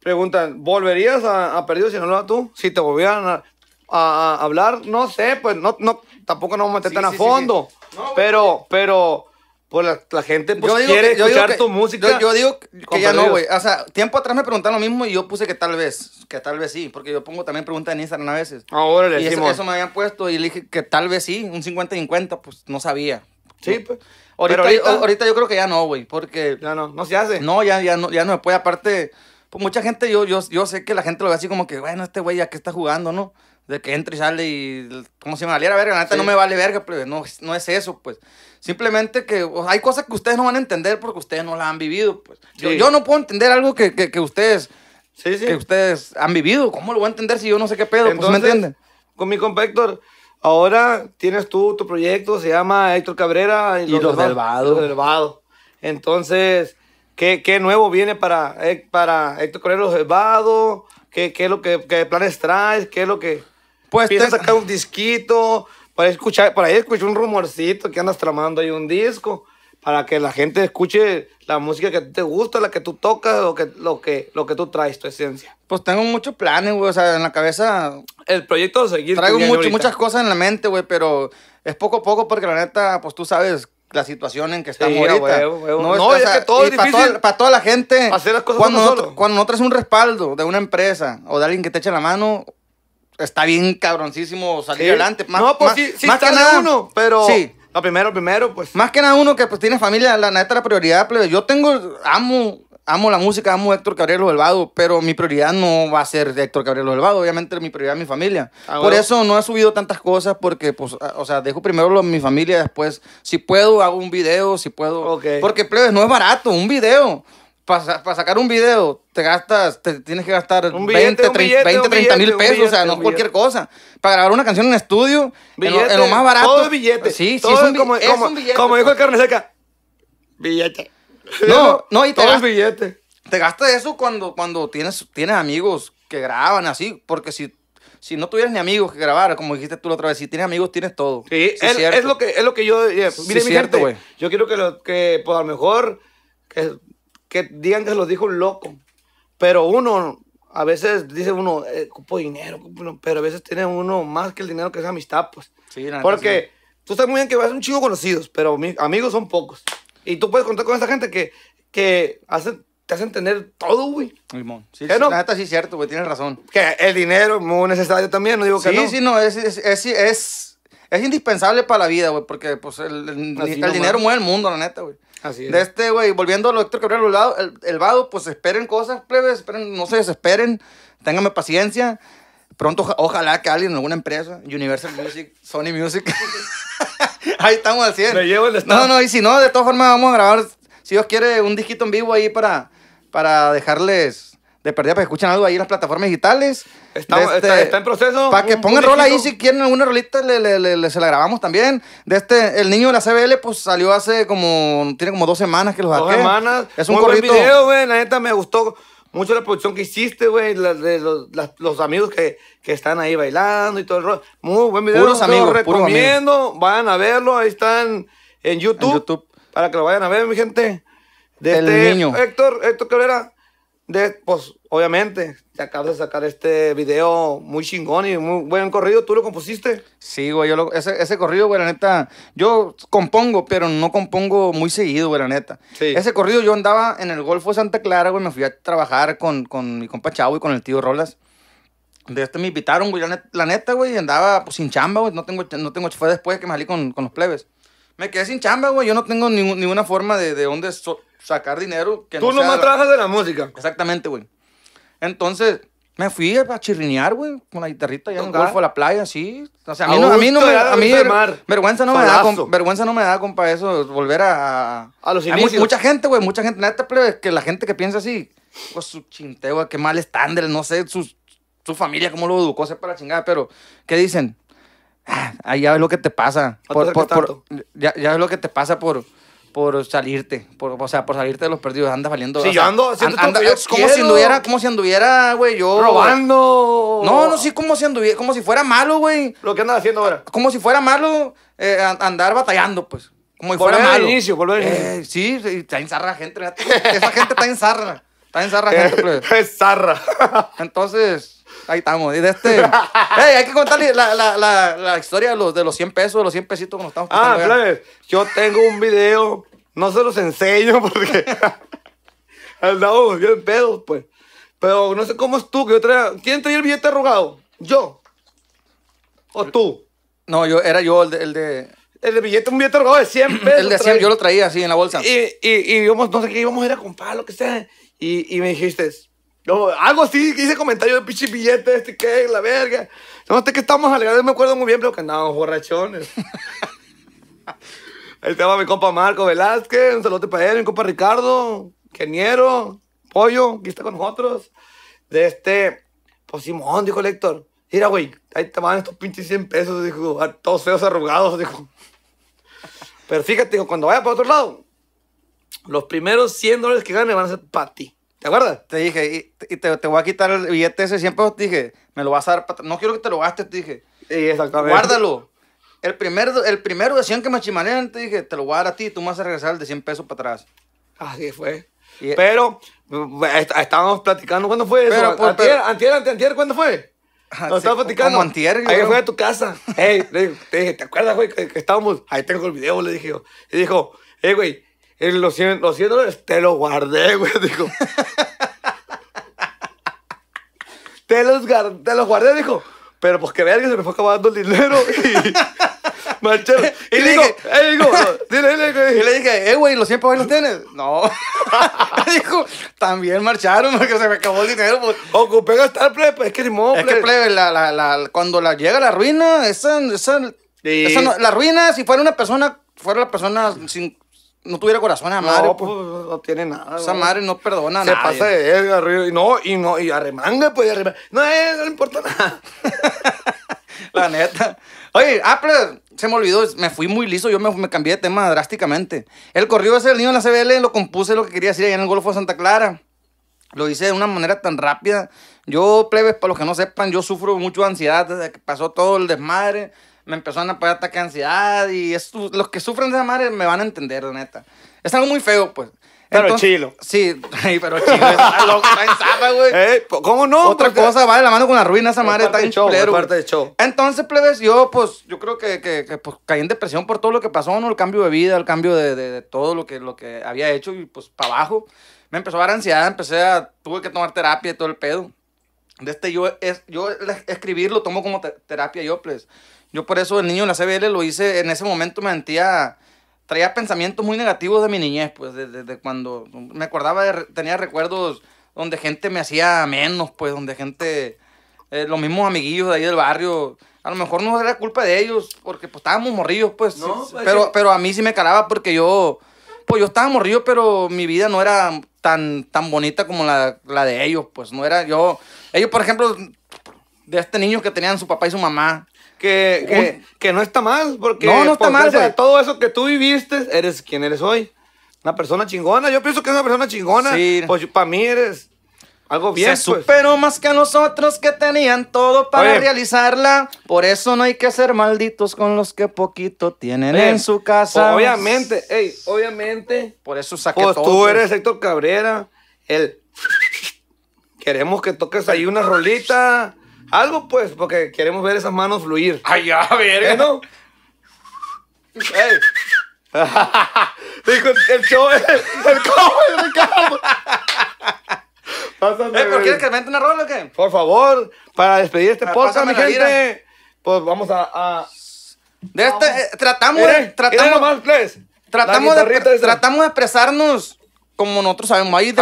Speaker 1: Preguntan, ¿volverías a, a Perdido Sinaloa tú? Si te volvieran a, hablar, no sé, pues no, no, tampoco nos vamos a meter tan a fondo. pero, pues, pero pues la, gente pues, quiere escuchar tu música. Yo, digo que ya no, güey. O sea, tiempo atrás me preguntaron lo mismo y yo puse que tal vez, que tal vez sí, porque yo pongo también preguntas en Instagram a veces. Ahora le decimos. Eso, eso, me habían puesto y le dije que tal vez sí, un 50-50, pues no sabía. Sí, pues. Ahorita, ahorita, yo creo que ya no, güey, porque... Ya no, no se hace. No, ya, ya, no, ya no me puede. Aparte, pues mucha gente, yo, yo, yo sé que la gente lo ve así como que, bueno, este güey ya que está jugando, ¿no? De que entra y sale y... ¿Cómo se llama? valiera verga, la neta no me vale verga, pero pues, no, no es eso, pues. Simplemente que hay cosas que ustedes no van a entender porque ustedes no la han vivido. Pues. Yo, no puedo entender algo que, ustedes, que ustedes han vivido. ¿Cómo lo voy a entender si yo no sé qué pedo? Pues, Entonces, ¿Me entienden? Con mi compa Héctor, ahora tienes tú tu proyecto, se llama Héctor Cabrera y, los, Delvados. Entonces, ¿qué, nuevo viene para, eh, para Héctor Cabrera los Delvados? ¿Qué, ¿Qué, lo que qué planes traes? ¿Qué es lo que...? Pues te... sacar un disquito, por, escuchar, para ahí escuché un rumorcito que andas tramando ahí un disco para que la gente escuche la música que te gusta, la que tú tocas, lo que, lo que, lo que tú traes, tu esencia. Pues tengo muchos planes, güey, o sea, en la cabeza... El proyecto de seguir. Traigo muchas cosas en la mente, güey, pero es poco a poco porque la neta, pues tú sabes la situación en que estamos ahorita. No, es, que todo difícil. Para toda, la gente, hacer cuando, cuando no traes un respaldo de una empresa o de alguien que te eche la mano, está bien cabroncísimo salir adelante. Más, no, pues sí, más que nada uno, pero... Sí. Lo primero, primero, pues. Más que nada uno que pues tiene familia, la neta la prioridad, plebe. Yo tengo, amo, amo la música, amo Héctor Gabriel elvado pero mi prioridad no va a ser Héctor Gabriel elvado obviamente mi prioridad es mi familia. Ah, Por eso no he subido tantas cosas porque, pues, o sea, dejo primero lo, mi familia, después, si puedo, hago un video, si puedo. Porque, plebes, no es barato, un video para, sacar un video, te gastas, te tienes que gastar 20, 30, mil pesos, o sea, no cualquier cosa. Para grabar una canción en estudio, en lo, más barato. Todo es billete. Sí, es como, billete. Como dijo el carne seca, billete. No, no, y todo. todo es billete. Te gastas eso cuando, cuando tienes, tienes amigos que graban así, porque si si no tuvieras ni amigos que grabar, como dijiste tú la otra vez, si tienes amigos tienes todo. Sí, es, lo que es lo que yo mira eh, mire mi cierto, gente, yo quiero que lo que pues a lo mejor que digan que se los dijo un loco. Pero uno, a veces dice uno, eh, cupo dinero, pero a veces tiene uno más que el dinero que es amistad, pues. Sí, Porque tú sabes muy bien que vas a un chico conocidos, pero amigos son pocos. Y tú puedes contar con esa gente que, que hace, te hacen tener todo, güey. Sí, sí, no? La neta sí es cierto, güey, tienes razón. Que el dinero es muy necesario también, no digo que no. Sí, sí, no, es, es, es es indispensable para la vida, güey, porque pues el, dinero mueve el mundo, la neta, güey. Así es. De este, güey, volviendo a lo Héctor Cabrera, el, el vado, pues esperen cosas, plebes, esperen, no se desesperen, ténganme paciencia. Pronto, ojalá que alguien en alguna empresa, Universal Music, Sony Music. ahí estamos haciendo No, no, y si no, de todas formas vamos a grabar, si Dios quiere, un disquito en vivo ahí para, para dejarles de perdida para que escuchen algo ahí en las plataformas digitales. Está, este, en proceso. Para que pongan rol ahí si quieren alguna rolita, se la grabamos también. De este, el niño de la CBL, pues salió hace como, tiene como dos semanas que los Dos semanas. Es un Muy Buen video, güey, la neta me gustó mucho la producción que hiciste, güey, los, amigos que, están ahí bailando y todo el rol Muy buen video. Puros amigos, recomiendo, vayan a verlo, ahí están en YouTube, YouTube, Para que lo vayan a ver, mi gente.
Speaker 2: De este, niño.
Speaker 1: Héctor, Héctor Cabrera, de, pues obviamente, te acabo de sacar este video muy chingón y muy buen corrido. ¿Tú lo compusiste? Sí, güey, yo ese, corrido, güey, la neta, yo compongo, pero no compongo muy seguido, güey, la neta. Ese corrido yo andaba en el Golfo de Santa Clara, güey, me fui a trabajar con, mi compa Chavo y con el tío Rolas. De este me invitaron, güey, la neta, güey, andaba pues, sin chamba, güey, no tengo, no tengo, fue después que me salí con, los plebes. Me quedé sin chamba, güey, yo no tengo ninguna forma de, de dónde sacar dinero. Que Tú no nomás trabajas de la música. Exactamente, güey. Entonces, me fui a chirrinear, güey, con la guitarrita allá en golfo a la playa, así. O sea, a mí no, me, a mí vergüenza no me da, vergüenza no me da, compa, eso volver a a los inicios. mucha gente, güey, mucha gente neta que la gente que piensa así, pues su chinteo, qué mal estándar, no sé, su, su familia cómo lo educó, sepa la chingada, pero ¿qué dicen? Ah, ya ves lo que te pasa por, ya, ya lo que te pasa por por salirte, por, o sea, por salirte de los perdidos, andas valiendo. Sí, yo ando anda, eh, como si anduviera, como si anduviera, güey, yo robando. No, no, sí, como si anduviera, como si fuera malo, güey. Lo que andas haciendo ahora. Ah, como si fuera malo eh, andar batallando, pues. Como si fuera malo. Eh, sí, está en la gente, esa gente está en zarra. Está en zarra, gente, eh, pues. Es zarra. Entonces, ahí estamos. Y de este. hay que contarle la, la, la, la, historia de los, de los 100 pesos, de los 100 pesitos que nos estamos Ah, plebes, yo tengo un video. No se los enseño porque. Andamos bien pedos, pues. Pero no sé cómo es tú que ¿Quién traía el billete arrugado? ¿Yo? ¿O tú? No, yo era yo el de. El de... billete, un billete arrugado de 100 pesos. el de 100, yo lo traía así en la bolsa. Y, y, y íbamos, no sé qué íbamos a ir a comprar, lo que sea. Y, me dijiste, algo así, hice comentario de pinche billete, este que, la verga. No sé este, qué estamos alegando, me acuerdo muy bien, pero que andábamos borrachones. Ahí estaba mi compa Marco Velázquez, un saludo para él, mi compa Ricardo, Geniero, pollo, que está con nosotros. De este, pues Simón, dijo Héctor, mira, güey, ahí te van estos pinches 100 pesos, dijo, todos feos arrugados, dijo. Pero fíjate, cuando vaya para otro lado, los primeros 100 dólares que gane van a ser para ti. ¿Te acuerdas? Te dije, y, te, te, voy a quitar el billete ese 100 pesos, te dije, me lo vas a dar, para no quiero que te lo gastes, te dije. Sí, exactamente. Guárdalo. El, primer, el primero de 100 que me chimanean, te dije, te lo voy a dar a ti, tú me vas a regresar el de 100 pesos para atrás. Así fue. E- pero eh, estábamos platicando, ¿cuándo fue eso? antier, antier, ¿cuándo fue? Ah, Nos sí, platicando. Como antier, Ahí fue a tu casa. te dije, ¿te acuerdas, güey? Que, estábamos, ahí tengo el video, le dije yo. Y dijo, hey, güey, en los 100, dólares te lo guardé, güey. Dijo. te, los, te los guardé, dijo. Pero pues que vea que se me fue acabando el dinero. Y, marcharon. Y, le digo, dije, eh, digo, dile, dile, güey. Y le dije, eh, güey, ¿los 100 pavos los tienes? No. dijo, también marcharon porque se me acabó el dinero. Pues". Ocupé gastar, plebe, pues es que ni modo, Es que, la, la, la, cuando llega la ruina, esa, la ruina, si fuera una persona, fuera la persona sin no tuviera corazón amar madre. No, pues, pues, no tiene nada. Esa madre no perdona nada. Se pasa de él, y no, y no, y arremanga, pues, y arremanga. No, eh, no le importa nada. La neta. Oye, ah, pero se me olvidó, me fui muy liso, yo me, cambié de tema drásticamente. El corrido ese del niño en la CBL lo compuse lo que quería decir allá en el Golfo de Santa Clara. Lo hice de una manera tan rápida. Yo, plebes, para los que no sepan, yo sufro mucho ansiedad desde que pasó todo el desmadre me empezaron a pagar ataque de ansiedad y es, los que sufren de esa madre me van a entender, neta. Es algo muy feo, pues. Pero chilo. Sí, pero chilo. Está en güey. Eh, ¿Cómo no? Otra cosa, de la mano con la ruina, esa madre está en show. parte de show. Entonces, plebes, yo, pues, yo creo que, que, pues, caí en depresión por todo lo que pasó, ¿no? El cambio de vida, el cambio de, de, todo lo que, lo que había hecho y, pues, para abajo. Me empezó a dar ansiedad, empecé a. Tuve que tomar terapia y todo el pedo de este yo es yo escribir lo tomo como terapia yo pues yo por eso el niño en la CBL lo hice en ese momento me sentía traía pensamientos muy negativos de mi niñez pues desde, cuando me acordaba tenía recuerdos donde gente me hacía menos pues donde gente eh, los mismos amiguillos de ahí del barrio a lo mejor no era culpa de ellos porque pues estábamos morridos, pues. pues pero pero a mí sí me calaba porque yo pues yo estaba morrido, pero mi vida no era tan tan bonita como la, la de ellos pues no era yo ellos, por ejemplo, de este niño que tenían su papá y su mamá. Que, que, que no está mal, porque no, no está mal, de pues. todo eso que tú viviste, eres quien eres hoy. Una persona chingona. Yo pienso que es una persona chingona. Sí. Pues para mí eres algo bien. Se pues. superó más que nosotros que tenían todo para realizarla. Por eso no hay que ser malditos con los que poquito tienen en su casa. Obviamente, ey, obviamente. Por eso saqué pues todo. Tú pues. eres Héctor Cabrera, el queremos que toques ahí una rolita. Algo pues, porque queremos ver esas manos fluir. Ay, ya, ver. ¿Eh, no? Ey. Dijo el show, el, el el Ricardo. Pásame, eh, ¿por ¿Quieres que vente una rola o qué? Por favor, para despedir este ah, podcast, mi gente. Pues vamos a. De este, eh, tratamos, de, tratamos, pues. tratamos, de, tratamos de expresarnos como nosotros sabemos. Ahí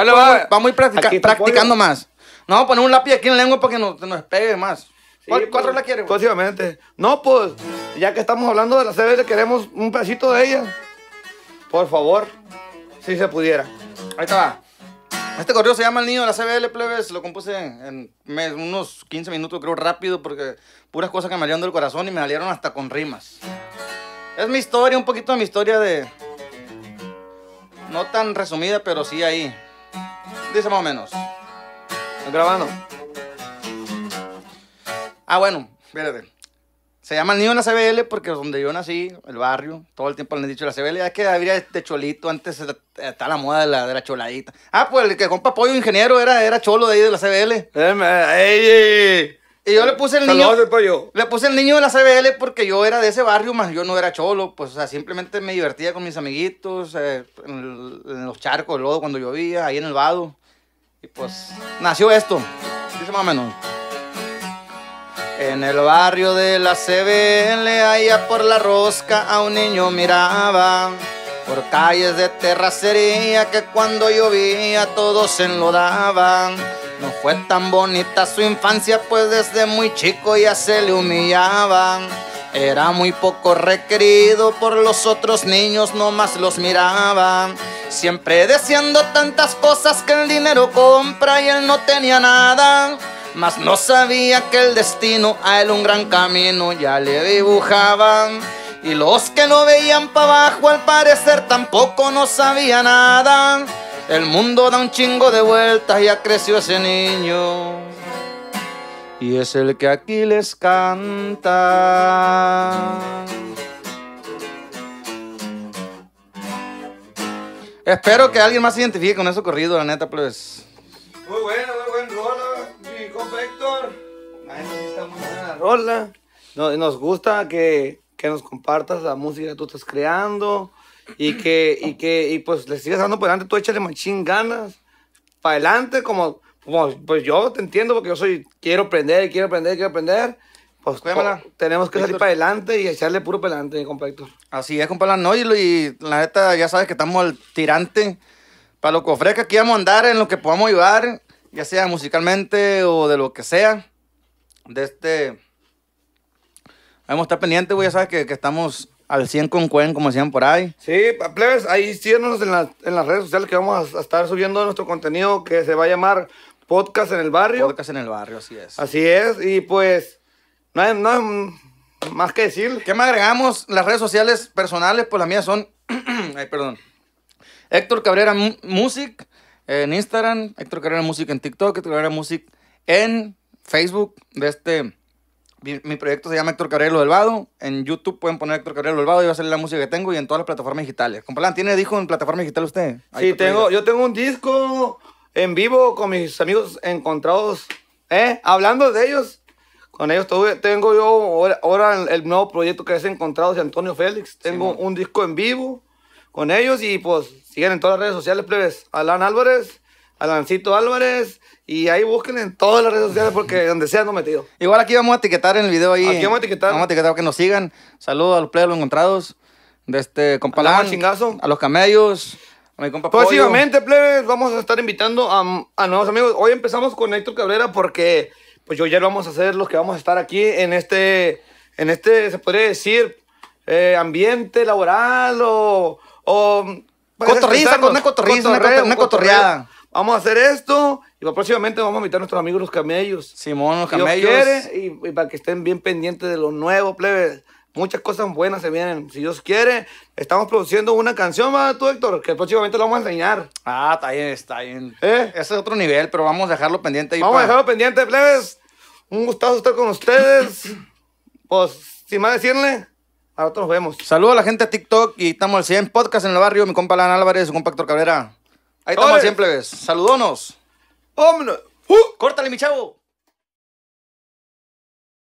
Speaker 1: vamos a ir practicando más. No, poner un lápiz aquí en la lengua para que nos, nos pegue más. ¿Cuál, pues, la quiero. No, pues, ya que estamos hablando de la CBL, queremos un pedacito de ella. Por favor, si se pudiera. Ahí está. Este correo se llama El Niño de la CBL, plebes. Lo compuse en, unos 15 minutos, creo, rápido, porque puras cosas que me salieron del corazón y me salieron hasta con rimas. Es mi historia, un poquito de mi historia de... No tan resumida, pero sí ahí. Dice más o menos grabando? Ah, bueno, espérate. Se llama el niño de la CBL porque donde yo nací, el barrio, todo el tiempo le han dicho la CBL. Es que había este cholito, antes está la moda de la, de choladita. Ah, pues el que compa Pollo Ingeniero era, era cholo de ahí de la CBL. Em, eh, y yo le puse el niño. Le puse el niño de la CBL porque yo era de ese barrio, más yo no era cholo. Pues, o sea, simplemente me divertía con mis amiguitos, eh, en, en, los charcos, el lodo cuando llovía, ahí en el vado. Y pues nació esto, dice más o menos. En el barrio de la CBL, allá por la rosca, a un niño miraba. Por calles de terracería que cuando llovía todos se enlodaban. No fue tan bonita su infancia, pues desde muy chico ya se le humillaban. Era muy poco requerido por los otros niños, no más los miraban. Siempre deseando tantas cosas que el dinero compra y él no tenía nada. Mas no sabía que el destino a él un gran camino ya le dibujaban. Y los que lo veían para abajo al parecer tampoco no sabía nada. El mundo da un chingo de vueltas, ya creció ese niño y es el que aquí les canta. Espero que alguien más se identifique con ese corrido, la neta, pues. Muy bueno, muy buen rola, mi compa Héctor. está muy la rola. Nos, gusta que, nos compartas la música que tú estás creando y que, que pues le sigas dando para adelante, tú échale machín ganas. Para adelante, como pues, pues yo te entiendo porque yo soy, quiero aprender, quiero aprender, quiero aprender. Pues, pues tenemos que salir para adelante y echarle puro para adelante, compa Así es, compa No, y, y, la neta, ya sabes que estamos al tirante. Para lo que ofrezca, aquí vamos a andar en lo que podamos ayudar, ya sea musicalmente o de lo que sea. De este. Vamos a estar pendientes, güey. Ya sabes que, que estamos al 100 con Cuen, como decían por ahí. Sí, plebes, ahí síguenos en, en, las redes sociales que vamos a estar subiendo nuestro contenido que se va a llamar Podcast en el barrio. Podcast en el barrio, así es. Así es, y pues no hay, no más que decir. ¿Qué más agregamos? Las redes sociales personales, pues las mías son, ay, perdón, Héctor Cabrera Music en Instagram, Héctor Cabrera Music en TikTok, Héctor Cabrera Music en Facebook de este... Mi, proyecto se llama Héctor Cabrera Lo En YouTube pueden poner Héctor Cabrera Lo Delvado y va a salir la música que tengo y en todas las plataformas digitales. Compalán, ¿tiene disco en plataforma digital usted? sí, tengo, yo tengo un disco en vivo con mis amigos encontrados, ¿eh? hablando de ellos. Con ellos tengo yo ahora el nuevo proyecto que es Encontrados de Antonio Félix. Tengo un disco en vivo con ellos y pues siguen en todas las redes sociales, plebes. Alan Álvarez, Alancito Álvarez. Y ahí busquen en todas las redes sociales porque donde sea no metido. Igual aquí vamos a etiquetar en el video ahí. vamos a etiquetar. Vamos a etiquetar que nos sigan. Saludos a los plebes encontrados. De este, con a los camellos. Próximamente, plebes, vamos a estar invitando a, nuevos amigos. Hoy empezamos con Héctor Cabrera porque pues yo ya lo vamos a hacer los que vamos a estar aquí en este, en este, se podría decir, eh, ambiente laboral o... Pues, cotorriza, una cotorriza, una, Vamos a hacer esto y pues, próximamente vamos a invitar a nuestros amigos los camellos. Simón, los camellos. y, y para que estén bien pendientes de lo nuevo, plebes. Muchas cosas buenas se vienen, si Dios quiere. Estamos produciendo una canción, más tú, Héctor? Que próximamente lo vamos a enseñar. Ah, está bien, está bien. ¿Eh? Ese es otro nivel, pero vamos a dejarlo pendiente. vamos a dejarlo pendiente, plebes. Un gustazo estar con ustedes. pues, sin más decirle, A nosotros nos vemos. Saludos a la gente de TikTok y estamos al 100 podcast en el barrio. Mi compa Alan Álvarez, su compa Héctor Cabrera. Ahí estamos siempre, plebes. Saludonos. ¡Vámonos! ¡Uh! ¡Córtale, mi chavo!